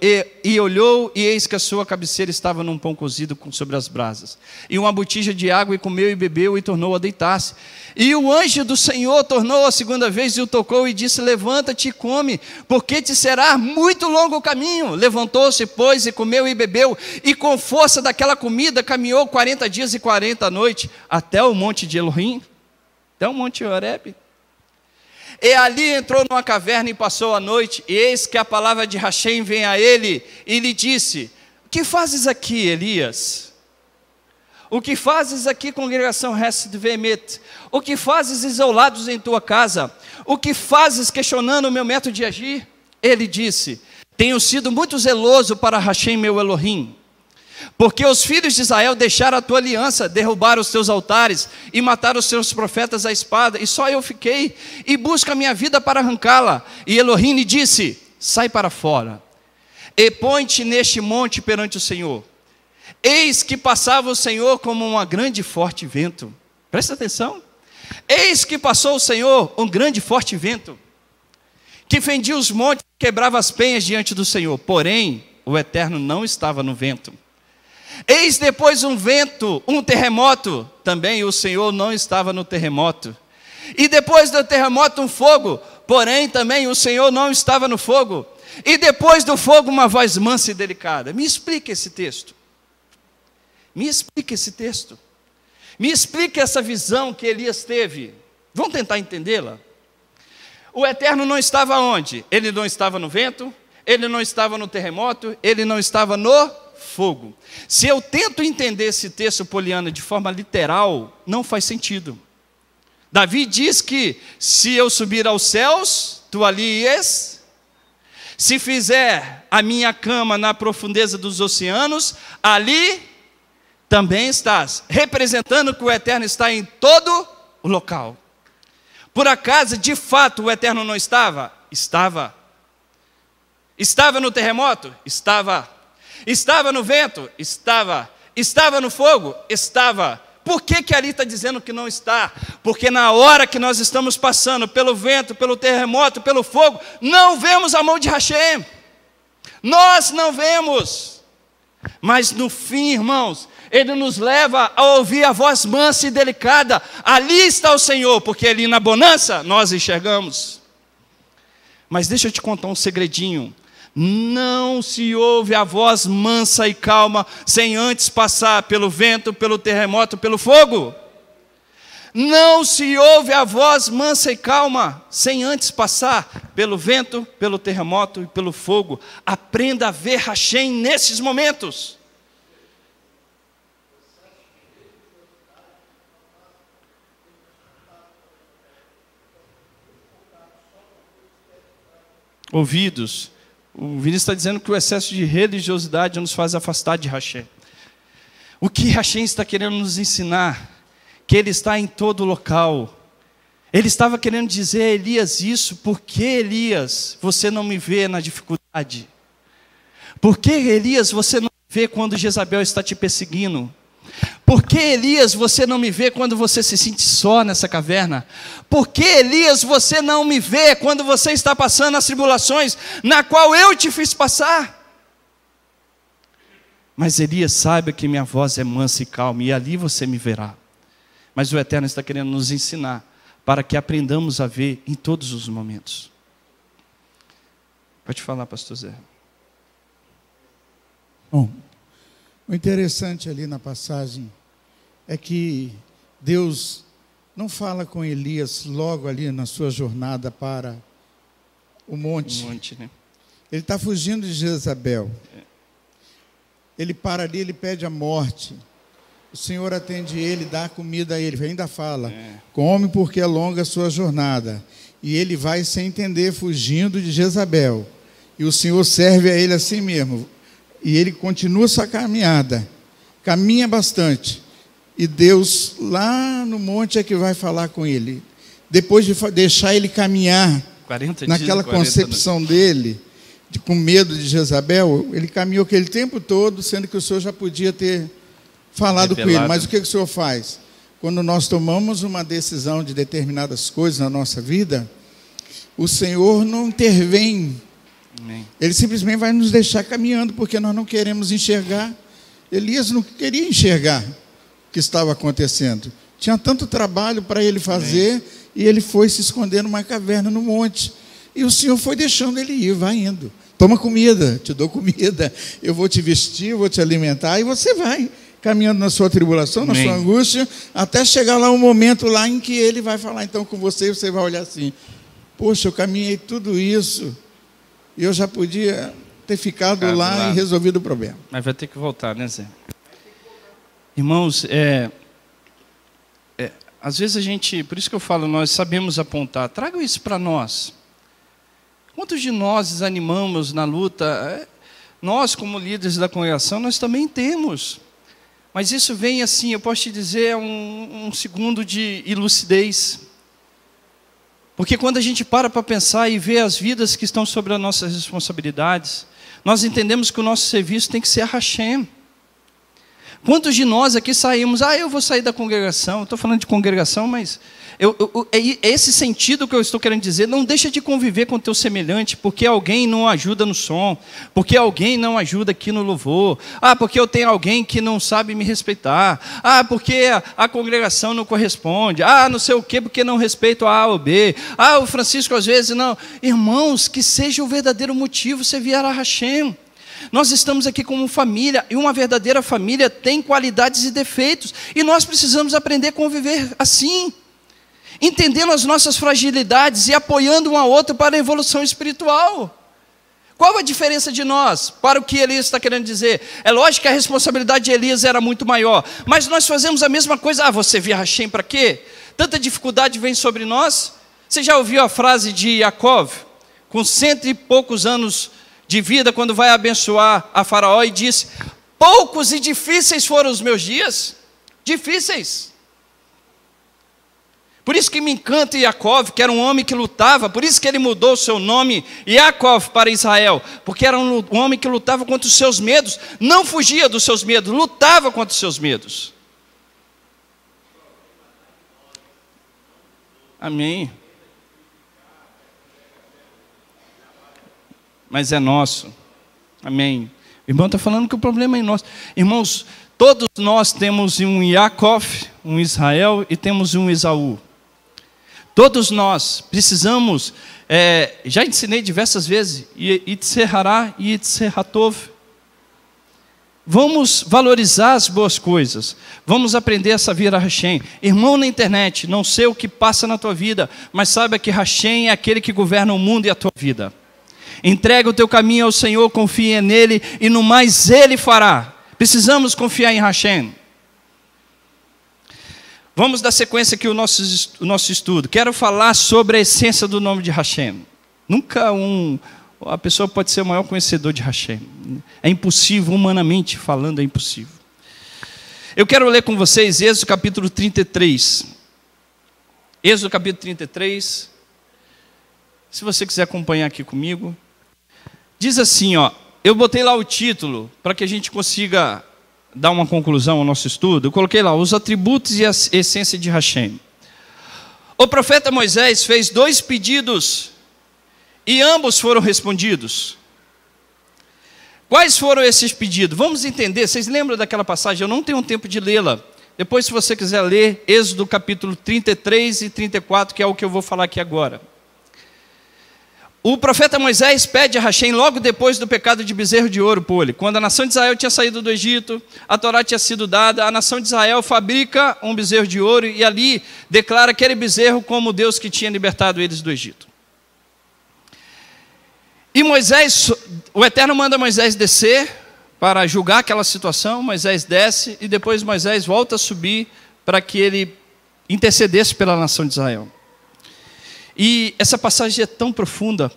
E, e, olhou, e eis que a sua cabeceira estava num pão cozido com, sobre as brasas, e uma botija de água, e comeu e bebeu, e tornou a deitar-se. E o anjo do Senhor tornou a segunda vez e o tocou, e disse: Levanta-te e come, porque te será muito longo o caminho. Levantou-se, pois, e comeu e bebeu, e com força daquela comida caminhou quarenta dias e quarenta noites, até o monte de Elohim, até o monte Horebe. E ali entrou numa caverna e passou a noite, e eis que a palavra de Hashem vem a ele e lhe disse: Que fazes aqui, Elias? O que fazes aqui, congregação Hesed Vemet? O que fazes isolados em tua casa? O que fazes questionando o meu método de agir? Ele disse: Tenho sido muito zeloso para Hashem, meu Elohim. Porque os filhos de Israel deixaram a tua aliança, derrubaram os teus altares e mataram os teus profetas à espada, e só eu fiquei, e busco a minha vida para arrancá-la. E Elohim disse: Sai para fora, e põe-te neste monte perante o Senhor. Eis que passava o Senhor como um grande e forte vento. Presta atenção. Eis que passou o Senhor um grande e forte vento, que fendia os montes, quebrava as penhas diante do Senhor. Porém, o Eterno não estava no vento. Eis depois um vento, um terremoto, também o Senhor não estava no terremoto. E depois do terremoto, um fogo, porém também o Senhor não estava no fogo. E depois do fogo, uma voz mansa e delicada. Me explica esse texto. Me explica esse texto. Me explica essa visão que Elias teve. Vamos tentar entendê-la? O Eterno não estava onde? Ele não estava no vento, ele não estava no terremoto, ele não estava no fogo. Se eu tento entender esse texto poliana de forma literal, não faz sentido. Davi diz que se eu subir aos céus, tu ali és. Se fizer a minha cama na profundeza dos oceanos, ali também estás, representando que o Eterno está em todo o local. Por acaso, de fato, o Eterno não estava? Estava. Estava no terremoto? Estava. Estava no vento? Estava. Estava no fogo? Estava. Por que, que ali está dizendo que não está? Porque na hora que nós estamos passando pelo vento, pelo terremoto, pelo fogo, não vemos a mão de Hashem. Nós não vemos. Mas no fim, irmãos, ele nos leva a ouvir a voz mansa e delicada. Ali está o Senhor, porque ali na bonança nós enxergamos. Mas deixa eu te contar um segredinho. Não se ouve a voz mansa e calma sem antes passar pelo vento, pelo terremoto, pelo fogo. Não se ouve a voz mansa e calma sem antes passar pelo vento, pelo terremoto e pelo fogo. Aprenda a ver Hashem nesses momentos. Ouvidos o Vinícius está dizendo que o excesso de religiosidade nos faz afastar de Hashem. O que Hashem está querendo nos ensinar? Que Ele está em todo local. Ele estava querendo dizer a Elias isso, por que Elias você não me vê na dificuldade? Por que Elias você não me vê quando Jezabel está te perseguindo? Por que, Elias, você não me vê quando você se sente só nessa caverna? Por que, Elias, você não me vê quando você está passando as tribulações na qual eu te fiz passar? Mas Elias, saiba que minha voz é mansa e calma, e ali você me verá. Mas o Eterno está querendo nos ensinar para que aprendamos a ver em todos os momentos. Pode falar, pastor Zé. Bom, o interessante ali na passagem é que Deus não fala com Elias logo ali na sua jornada para o monte. monte né? Ele está fugindo de Jezabel. É. Ele para ali, ele pede a morte. O Senhor atende ele, dá comida a ele. Ainda fala: é. come porque é longa a sua jornada. E ele vai sem entender, fugindo de Jezabel. E o Senhor serve a ele assim mesmo. E ele continua essa caminhada, caminha bastante. E Deus, lá no monte, é que vai falar com ele. Depois de deixar ele caminhar naquela concepção dele, de, com medo de Jezabel, ele caminhou aquele tempo todo, sendo que o Senhor já podia ter falado Revelado. com ele. Mas o que, que o Senhor faz? Quando nós tomamos uma decisão de determinadas coisas na nossa vida, o Senhor não intervém ele simplesmente vai nos deixar caminhando, porque nós não queremos enxergar. Elias não queria enxergar o que estava acontecendo. Tinha tanto trabalho para ele fazer, Amém. e ele foi se esconder numa caverna no monte. E o Senhor foi deixando ele ir, vai indo. Toma comida, te dou comida, eu vou te vestir, vou te alimentar, e você vai caminhando na sua tribulação, Amém. na sua angústia, até chegar lá um momento lá em que ele vai falar então com você e você vai olhar assim: Poxa, eu caminhei tudo isso e eu já podia ter ficado, ficado lá, lá, e resolvido o problema. Mas vai ter que voltar, né, Zé? Irmãos, é, é, às vezes a gente, por isso que eu falo, nós sabemos apontar. Traga isso para nós. Quantos de nós desanimamos na luta? É, nós, como líderes da congregação, nós também temos. Mas isso vem assim, eu posso te dizer, um, um segundo de ilucidez. Porque quando a gente para para pensar e vê as vidas que estão sobre as nossas responsabilidades, nós entendemos que o nosso serviço tem que ser a Hashem. Quantos de nós aqui saímos? Ah, eu vou sair da congregação. Estou falando de congregação, mas eu, eu, é, é esse sentido que eu estou querendo dizer. Não deixa de conviver com teu semelhante, porque alguém não ajuda no som, porque alguém não ajuda aqui no louvor. Ah, porque eu tenho alguém que não sabe me respeitar. Ah, porque a, a congregação não corresponde. Ah, não sei o quê, porque não respeito a A ou B. Ah, o Francisco às vezes não. Irmãos, que seja o verdadeiro motivo você vier a Hashem. Nós estamos aqui como família e uma verdadeira família tem qualidades e defeitos, e nós precisamos aprender a conviver assim, entendendo as nossas fragilidades e apoiando um ao outro para a evolução espiritual. Qual a diferença de nós para o que Elias está querendo dizer? É lógico que a responsabilidade de Elias era muito maior, mas nós fazemos a mesma coisa. Ah, você via Hashem para quê? Tanta dificuldade vem sobre nós. Você já ouviu a frase de Yaakov? Com cento e poucos anos de vida quando vai abençoar a Faraó e disse: Poucos e difíceis foram os meus dias. Difíceis. Por isso que me encanta Yaakov, que era um homem que lutava, por isso que ele mudou o seu nome Yaakov para Israel, porque era um, um homem que lutava contra os seus medos, não fugia dos seus medos, lutava contra os seus medos. Amém. mas é nosso. Amém. O irmão está falando que o problema é nosso. Irmãos, todos nós temos um Yaakov, um Israel e temos um Esaú. Todos nós precisamos, é, já ensinei diversas vezes, Itzerará e Itzerratov. Vamos valorizar as boas coisas. Vamos aprender essa vira Hashem. Irmão na internet, não sei o que passa na tua vida, mas saiba que Hashem é aquele que governa o mundo e a tua vida. Entrega o teu caminho ao Senhor, confia nele e no mais ele fará. Precisamos confiar em Hashem. Vamos dar sequência aqui ao nosso, nosso estudo. Quero falar sobre a essência do nome de Hashem. Nunca um, a pessoa pode ser o maior conhecedor de Hashem. É impossível, humanamente falando, é impossível. Eu quero ler com vocês Êxodo capítulo 33. Êxodo capítulo 33. Se você quiser acompanhar aqui comigo. Diz assim, ó, eu botei lá o título para que a gente consiga dar uma conclusão ao nosso estudo. Eu coloquei lá os atributos e a essência de Hashem. O profeta Moisés fez dois pedidos e ambos foram respondidos. Quais foram esses pedidos? Vamos entender. Vocês lembram daquela passagem? Eu não tenho tempo de lê-la. Depois, se você quiser ler, Êxodo capítulo 33 e 34, que é o que eu vou falar aqui agora. O profeta Moisés pede a Hashem logo depois do pecado de bezerro de ouro, Pole. Quando a nação de Israel tinha saído do Egito, a Torá tinha sido dada, a nação de Israel fabrica um bezerro de ouro e ali declara aquele bezerro como Deus que tinha libertado eles do Egito. E Moisés, o Eterno manda Moisés descer para julgar aquela situação. Moisés desce e depois Moisés volta a subir para que ele intercedesse pela nação de Israel. E essa passagem é tão profunda.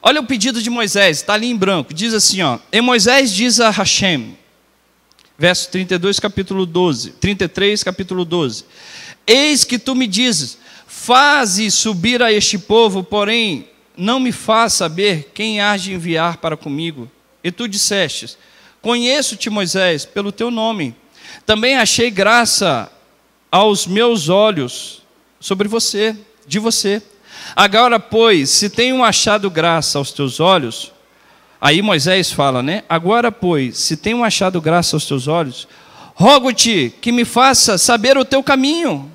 Olha o pedido de Moisés, está ali em branco. Diz assim: ó, E Moisés diz a Hashem, verso 32, capítulo 12, 33, capítulo 12: Eis que tu me dizes, faze subir a este povo, porém não me faz saber quem há de enviar para comigo. E tu disseste: Conheço-te, Moisés, pelo teu nome. Também achei graça aos meus olhos sobre você, de você. Agora, pois, se tenho achado graça aos teus olhos, aí Moisés fala, né? Agora, pois, se tenho achado graça aos teus olhos, rogo-te que me faça saber o teu caminho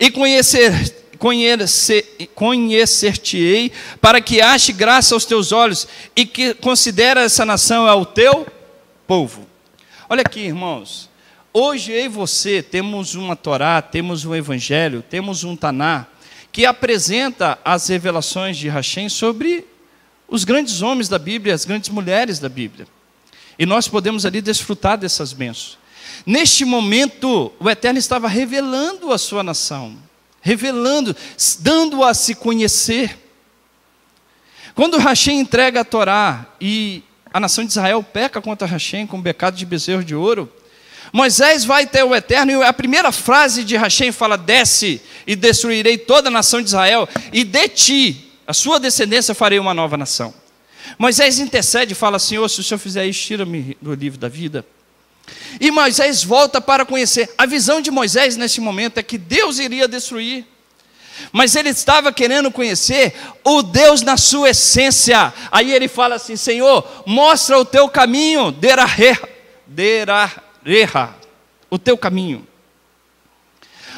e conhecer conhecer-te-ei para que ache graça aos teus olhos e que considere essa nação é o teu povo. Olha aqui, irmãos. Hoje eu e você temos uma Torá, temos um Evangelho, temos um Taná, que apresenta as revelações de Hashem sobre os grandes homens da Bíblia, as grandes mulheres da Bíblia. E nós podemos ali desfrutar dessas bênçãos. Neste momento, o Eterno estava revelando a sua nação, revelando, dando-a a se conhecer. Quando Hashem entrega a Torá e a nação de Israel peca contra Hashem com o becado de bezerro de ouro, Moisés vai até o Eterno e a primeira frase de Hashem fala: Desce e destruirei toda a nação de Israel, e de ti, a sua descendência, farei uma nova nação. Moisés intercede e fala: Senhor, se o Senhor fizer isso, tira-me do livro da vida. E Moisés volta para conhecer. A visão de Moisés nesse momento é que Deus iria destruir mas ele estava querendo conhecer o Deus na sua essência. Aí ele fala assim: Senhor, mostra o teu caminho, derarre, derar, erra o teu caminho.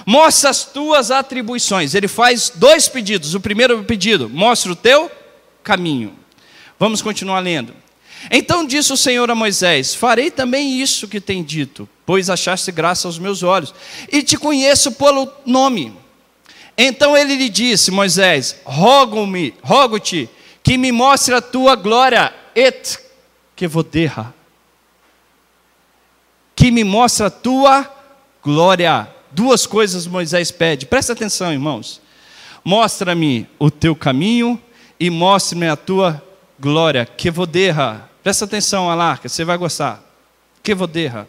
Mostra as tuas atribuições. Ele faz dois pedidos. O primeiro pedido, mostra o teu caminho. Vamos continuar lendo. Então disse o Senhor a Moisés: Farei também isso que tem dito, pois achaste graça aos meus olhos, e te conheço pelo nome. Então ele lhe disse: Moisés, rogo-me, rogo-te que me mostre a tua glória, et que voderra que me mostra a tua glória. Duas coisas Moisés pede, presta atenção, irmãos. Mostra-me o teu caminho e mostre-me a tua glória. Que derra. Presta atenção, Alarca, você vai gostar. Que derra.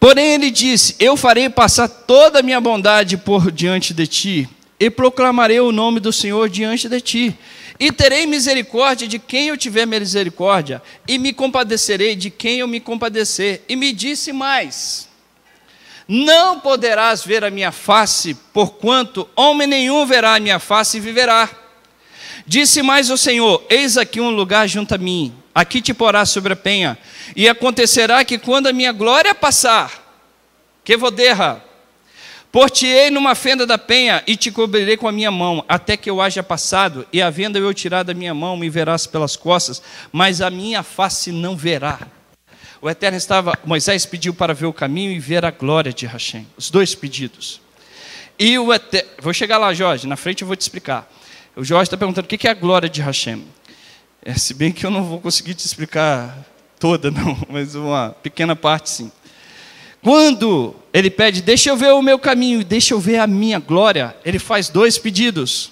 Porém ele disse: Eu farei passar toda a minha bondade por diante de ti, e proclamarei o nome do Senhor diante de ti, e terei misericórdia de quem eu tiver misericórdia, e me compadecerei de quem eu me compadecer. E me disse mais: Não poderás ver a minha face, porquanto homem nenhum verá a minha face e viverá. Disse mais o Senhor: Eis aqui um lugar junto a mim, aqui te porás sobre a penha, e acontecerá que quando a minha glória passar, que vou derrar, Porteei numa fenda da penha e te cobrirei com a minha mão, até que eu haja passado, e havendo eu tirar da minha mão, me verás pelas costas, mas a minha face não verá. O Eterno estava, Moisés pediu para ver o caminho e ver a glória de Hashem. Os dois pedidos. E o Eterno, vou chegar lá, Jorge, na frente eu vou te explicar. O Jorge está perguntando o que é a glória de Hashem. É, se bem que eu não vou conseguir te explicar toda, não, mas uma pequena parte sim. Quando ele pede, deixa eu ver o meu caminho, deixa eu ver a minha glória, ele faz dois pedidos.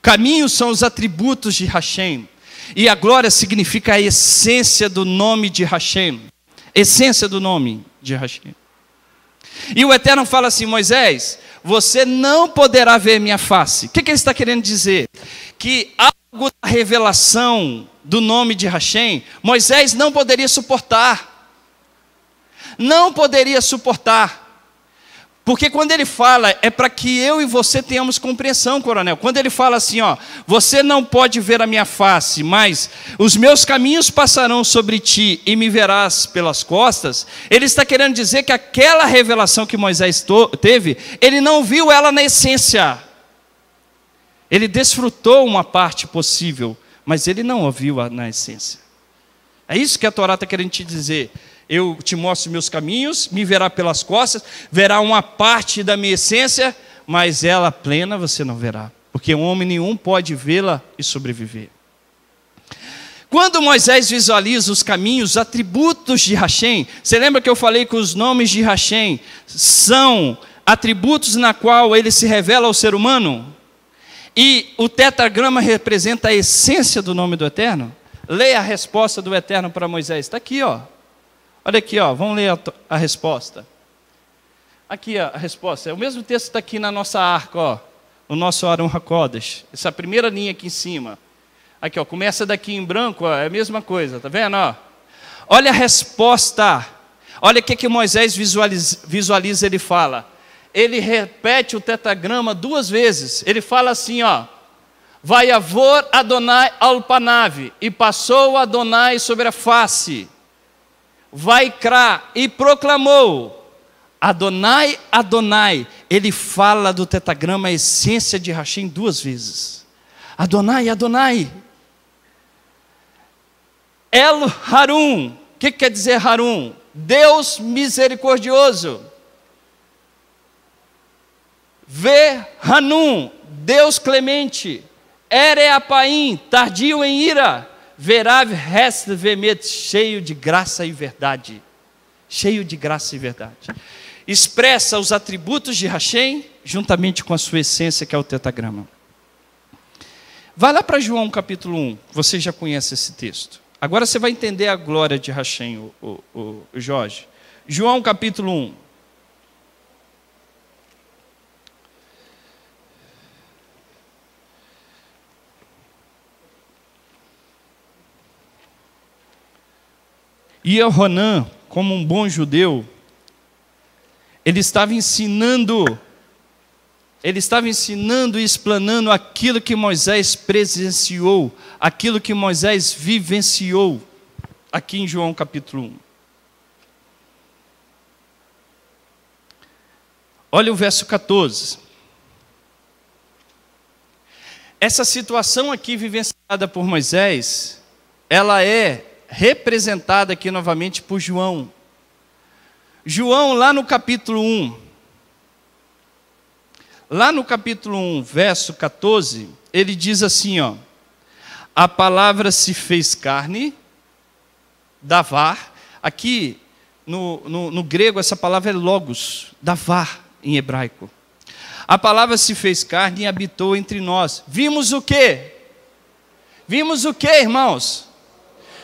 Caminhos são os atributos de Hashem, e a glória significa a essência do nome de Hashem. Essência do nome de Hashem. E o Eterno fala assim: Moisés, você não poderá ver minha face. O que, que ele está querendo dizer? Que algo da revelação do nome de Hashem, Moisés não poderia suportar não poderia suportar. Porque quando ele fala, é para que eu e você tenhamos compreensão, coronel. Quando ele fala assim, ó, você não pode ver a minha face, mas os meus caminhos passarão sobre ti e me verás pelas costas, ele está querendo dizer que aquela revelação que Moisés teve, ele não viu ela na essência. Ele desfrutou uma parte possível, mas ele não ouviu na essência. É isso que a Torá está querendo te dizer eu te mostro meus caminhos, me verá pelas costas, verá uma parte da minha essência, mas ela plena você não verá, porque homem nenhum pode vê-la e sobreviver. Quando Moisés visualiza os caminhos, os atributos de Hashem, você lembra que eu falei que os nomes de Hashem são atributos na qual ele se revela ao ser humano? E o tetragrama representa a essência do nome do Eterno? Leia a resposta do Eterno para Moisés, está aqui, ó. Olha aqui, ó, vamos ler a, a resposta. Aqui ó, a resposta. É o mesmo texto está aqui na nossa arca, ó, no nosso Aram Hakodesh. Essa primeira linha aqui em cima. Aqui, ó, começa daqui em branco, ó, é a mesma coisa, tá vendo? Ó? Olha a resposta. Olha o que, que Moisés visualiza, visualiza, ele fala. Ele repete o tetragrama duas vezes. Ele fala assim, ó. Vai avor Adonai alpanave, e passou Adonai sobre a face vai crá e proclamou: Adonai, Adonai. Ele fala do tetagrama, a essência de Hashem, duas vezes. Adonai, Adonai. El Harum. O que, que quer dizer Harum? Deus misericordioso. Ve Hanum, Deus clemente. Ereapaim, tardio em ira. Verav rest vemet, cheio de graça e verdade. Cheio de graça e verdade. Expressa os atributos de Hashem, juntamente com a sua essência, que é o tetragrama. Vai lá para João capítulo 1, você já conhece esse texto. Agora você vai entender a glória de Hashem, o, o, o Jorge. João capítulo 1. E Ronan, como um bom judeu, ele estava ensinando, ele estava ensinando e explanando aquilo que Moisés presenciou, aquilo que Moisés vivenciou, aqui em João capítulo 1. Olha o verso 14. Essa situação aqui vivenciada por Moisés, ela é representada aqui novamente por João. João, lá no capítulo 1, lá no capítulo 1, verso 14, ele diz assim: ó, a palavra se fez carne, davar. Aqui no, no, no grego essa palavra é logos, davar em hebraico. A palavra se fez carne e habitou entre nós. Vimos o quê? Vimos o quê, irmãos?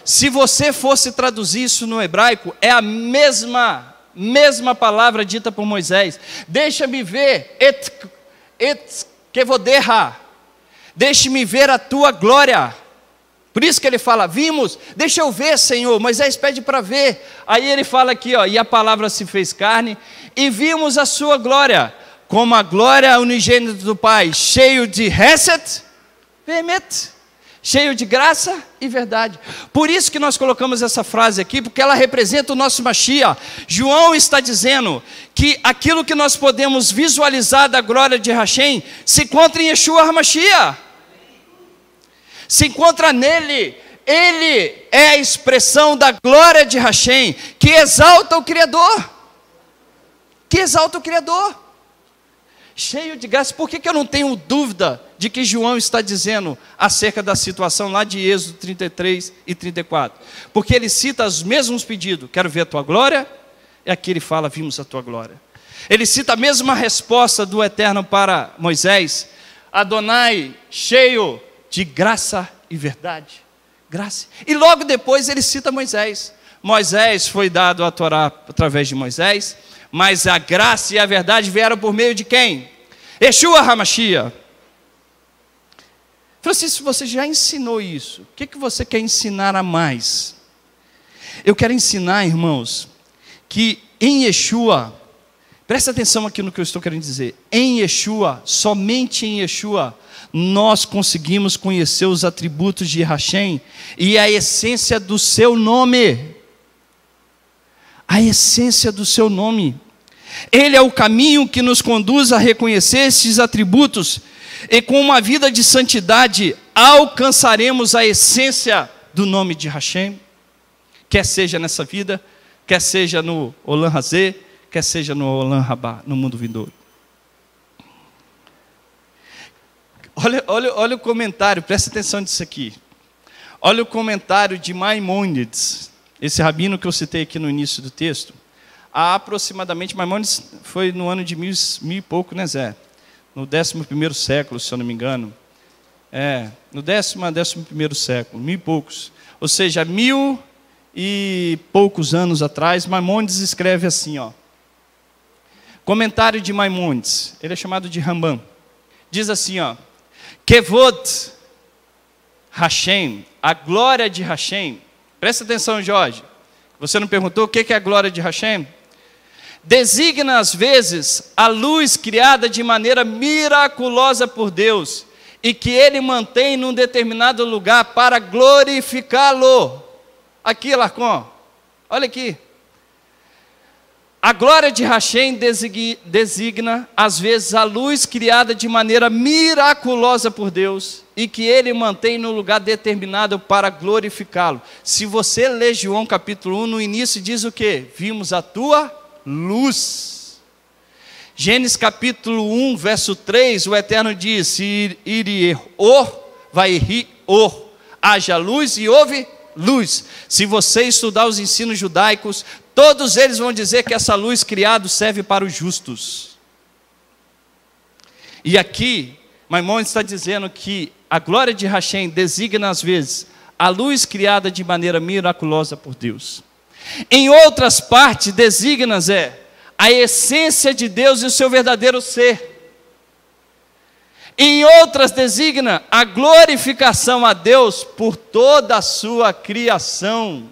Se você fosse traduzir isso no hebraico, é a mesma, mesma palavra dita por Moisés. Deixa-me ver, et, et kevodeha. Deixe-me ver a tua glória. Por isso que ele fala: Vimos, deixa eu ver, Senhor. Moisés pede para ver. Aí ele fala aqui: ó, E a palavra se fez carne, e vimos a sua glória, como a glória unigênita do Pai, cheio de reset, permite cheio de graça e verdade. Por isso que nós colocamos essa frase aqui, porque ela representa o nosso Machia. João está dizendo que aquilo que nós podemos visualizar da glória de Hashem se encontra em Yeshua Machia. Se encontra nele. Ele é a expressão da glória de Hashem, que exalta o Criador. Que exalta o Criador cheio de graça. Por que, que eu não tenho dúvida de que João está dizendo acerca da situação lá de Êxodo 33 e 34? Porque ele cita os mesmos pedidos: quero ver a tua glória. E aqui ele fala: vimos a tua glória. Ele cita a mesma resposta do Eterno para Moisés: Adonai, cheio de graça e verdade. Graça. E logo depois ele cita Moisés. Moisés foi dado a Torá através de Moisés mas a graça e a verdade vieram por meio de quem? Yeshua Hamashia. Francisco, você já ensinou isso. O que, que você quer ensinar a mais? Eu quero ensinar, irmãos, que em Yeshua, presta atenção aqui no que eu estou querendo dizer. Em Yeshua, somente em Yeshua, nós conseguimos conhecer os atributos de Hashem e a essência do seu nome a essência do seu nome. Ele é o caminho que nos conduz a reconhecer esses atributos e com uma vida de santidade alcançaremos a essência do nome de Hashem, quer seja nessa vida, quer seja no Olam Hazê, quer seja no Olam Rabá, no mundo vindouro. Olha, olha, olha o comentário, presta atenção nisso aqui. Olha o comentário de Maimonides, esse rabino que eu citei aqui no início do texto, há aproximadamente, Maimonides foi no ano de mil, mil e pouco, né, Zé? No décimo primeiro século, se eu não me engano. É, no décimo a décimo primeiro século, mil e poucos. Ou seja, mil e poucos anos atrás, Maimonides escreve assim, ó. Comentário de Maimondes, ele é chamado de Ramban. Diz assim, ó. Kevod Hashem, a glória de Hashem, Presta atenção, Jorge. Você não perguntou o que é a glória de Hashem? Designa às vezes a luz criada de maneira miraculosa por Deus e que ele mantém num determinado lugar para glorificá-lo. Aqui, Larcon, olha aqui. A glória de Hashem designa, às vezes, a luz criada de maneira miraculosa por Deus e que ele mantém no lugar determinado para glorificá-lo. Se você lê João capítulo 1, no início diz o que? Vimos a tua luz. Gênesis capítulo 1, verso 3, o Eterno diz: Iri o, vai ri o, haja luz e houve luz. Se você estudar os ensinos judaicos, Todos eles vão dizer que essa luz criada serve para os justos. E aqui, Maimon está dizendo que a glória de Hashem designa às vezes a luz criada de maneira miraculosa por Deus. Em outras partes, designas é a essência de Deus e o seu verdadeiro ser. Em outras, designa a glorificação a Deus por toda a sua criação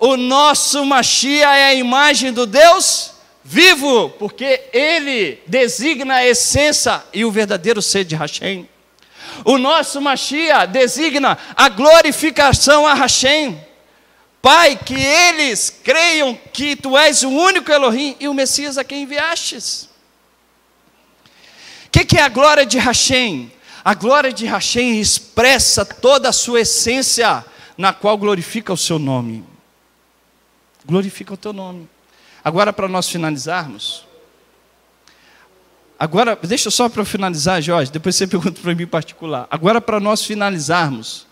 o nosso Machia é a imagem do Deus vivo, porque ele designa a essência e o verdadeiro ser de Hashem. O nosso Machia designa a glorificação a Hashem. Pai, que eles creiam que tu és o único Elohim e o Messias a quem enviastes. O que, que, é a glória de Hashem? A glória de Hashem expressa toda a sua essência, na qual glorifica o seu nome glorifica o teu nome. Agora, para nós finalizarmos, agora, deixa só para finalizar, Jorge, depois você pergunta para mim em particular. Agora, para nós finalizarmos,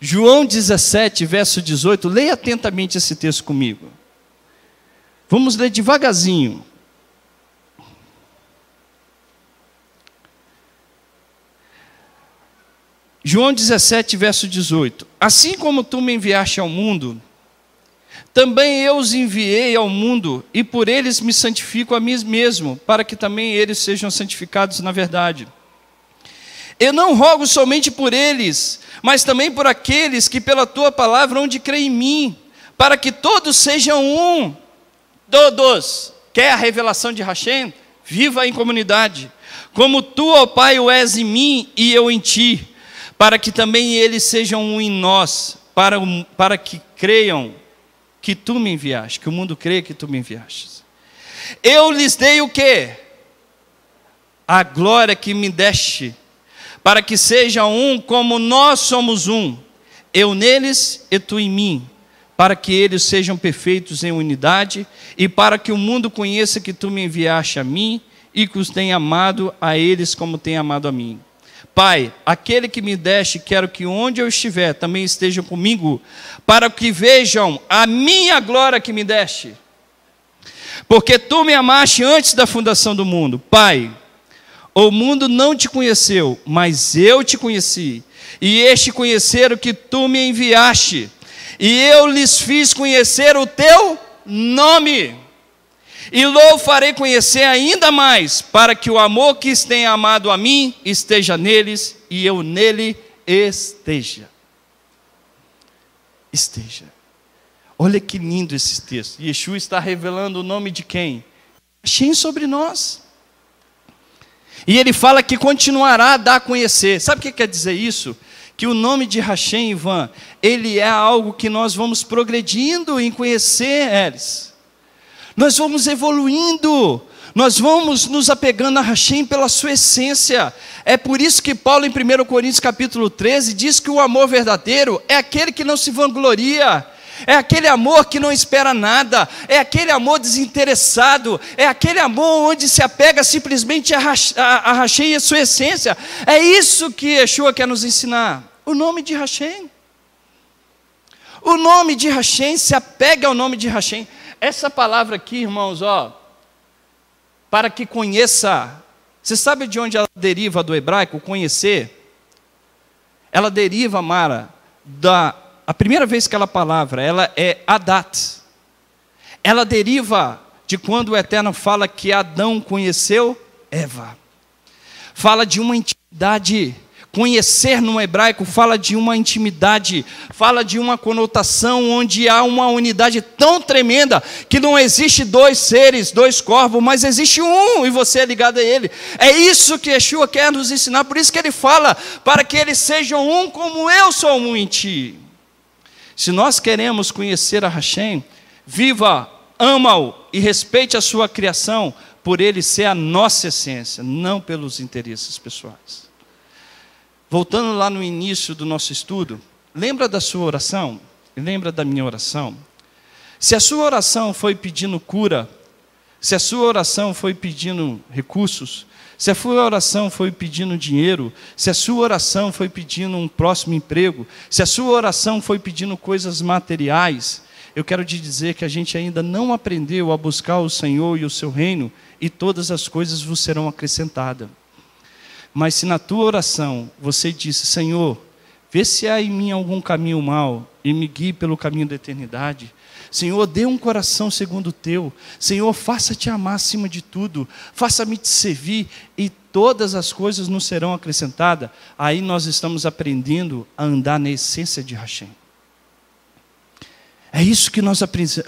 João 17, verso 18, leia atentamente esse texto comigo. Vamos ler devagarzinho. João 17, verso 18. Assim como tu me enviaste ao mundo, também eu os enviei ao mundo, e por eles me santifico a mim mesmo, para que também eles sejam santificados na verdade. Eu não rogo somente por eles, mas também por aqueles que pela tua palavra onde creem em mim, para que todos sejam um. Todos. Quer a revelação de Hashem? Viva em comunidade. Como tu, ó Pai, o és em mim e eu em ti, para que também eles sejam um em nós, para, para que creiam que tu me enviaste, que o mundo crê que tu me enviaste. Eu lhes dei o que? A glória que me deste, para que sejam um como nós somos um, eu neles e tu em mim, para que eles sejam perfeitos em unidade e para que o mundo conheça que tu me enviaste a mim e que os tenha amado a eles como tem amado a mim. Pai, aquele que me deste, quero que onde eu estiver também esteja comigo, para que vejam a minha glória que me deste. Porque tu me amaste antes da fundação do mundo. Pai, o mundo não te conheceu, mas eu te conheci. E este conheceram que tu me enviaste. E eu lhes fiz conhecer o teu nome e lou farei conhecer ainda mais, para que o amor que tem amado a mim esteja neles e eu nele esteja. Esteja. Olha que lindo esse texto. Yeshua está revelando o nome de quem? Shem sobre nós. E ele fala que continuará a dar a conhecer. Sabe o que quer dizer isso? Que o nome de Hashem, Ivan, ele é algo que nós vamos progredindo em conhecer eles. Nós vamos evoluindo, nós vamos nos apegando a Hashem pela sua essência. É por isso que Paulo, em 1 Coríntios capítulo 13, diz que o amor verdadeiro é aquele que não se vangloria. É aquele amor que não espera nada, é aquele amor desinteressado, é aquele amor onde se apega simplesmente a, a, Hashem e a sua essência. É isso que Yeshua quer nos ensinar. O nome de Hashem. O nome de Hashem se apega ao nome de Hashem. Essa palavra aqui, irmãos, ó, para que conheça. Você sabe de onde ela deriva do hebraico, conhecer? Ela deriva, Mara, da. A primeira vez que ela palavra, ela é Adat. Ela deriva de quando o Eterno fala que Adão conheceu Eva. Fala de uma entidade Conhecer no hebraico fala de uma intimidade, fala de uma conotação onde há uma unidade tão tremenda que não existe dois seres, dois corpos, mas existe um e você é ligado a ele. É isso que Yeshua quer nos ensinar, por isso que ele fala, para que eles sejam um como eu sou um em ti. Se nós queremos conhecer a Hashem, viva, ama-o e respeite a sua criação, por ele ser a nossa essência, não pelos interesses pessoais. Voltando lá no início do nosso estudo, lembra da sua oração? Lembra da minha oração? Se a sua oração foi pedindo cura, se a sua oração foi pedindo recursos, se a sua oração foi pedindo dinheiro, se a sua oração foi pedindo um próximo emprego, se a sua oração foi pedindo coisas materiais, eu quero te dizer que a gente ainda não aprendeu a buscar o Senhor e o seu reino, e todas as coisas vos serão acrescentadas. Mas se na tua oração você disse, Senhor, vê se há em mim algum caminho mau e me guie pelo caminho da eternidade. Senhor, dê um coração segundo o teu. Senhor, faça-te amar acima de tudo. Faça-me te servir e todas as coisas nos serão acrescentadas. Aí nós estamos aprendendo a andar na essência de Hashem. É isso que nós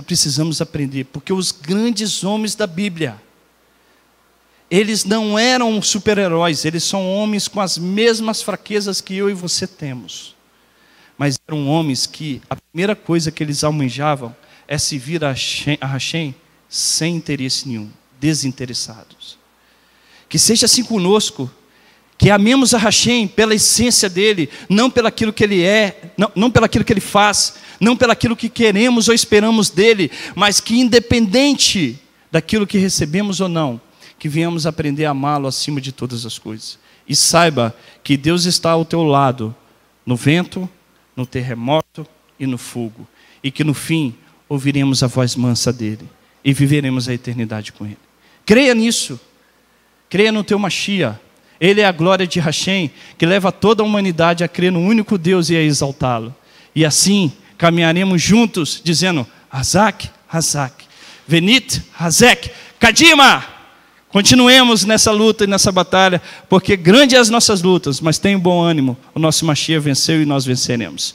precisamos aprender, porque os grandes homens da Bíblia eles não eram super-heróis, eles são homens com as mesmas fraquezas que eu e você temos. Mas eram homens que a primeira coisa que eles almejavam é se vir a Hashem sem interesse nenhum, desinteressados. Que seja assim conosco, que amemos a Hashem pela essência dele, não pelo aquilo que ele é, não, não pelo aquilo que ele faz, não pelo aquilo que queremos ou esperamos dele, mas que independente daquilo que recebemos ou não, que venhamos aprender a amá-lo acima de todas as coisas. E saiba que Deus está ao teu lado, no vento, no terremoto e no fogo, e que no fim ouviremos a voz mansa dele e viveremos a eternidade com ele. Creia nisso. Creia no teu Machia. Ele é a glória de Hashem, que leva toda a humanidade a crer no único Deus e a exaltá-lo. E assim caminharemos juntos, dizendo: Hazak, Hazak, Venit, Hazek, Kadima. Continuemos nessa luta e nessa batalha, porque grande é as nossas lutas, mas tenha um bom ânimo. O nosso Machia venceu e nós venceremos.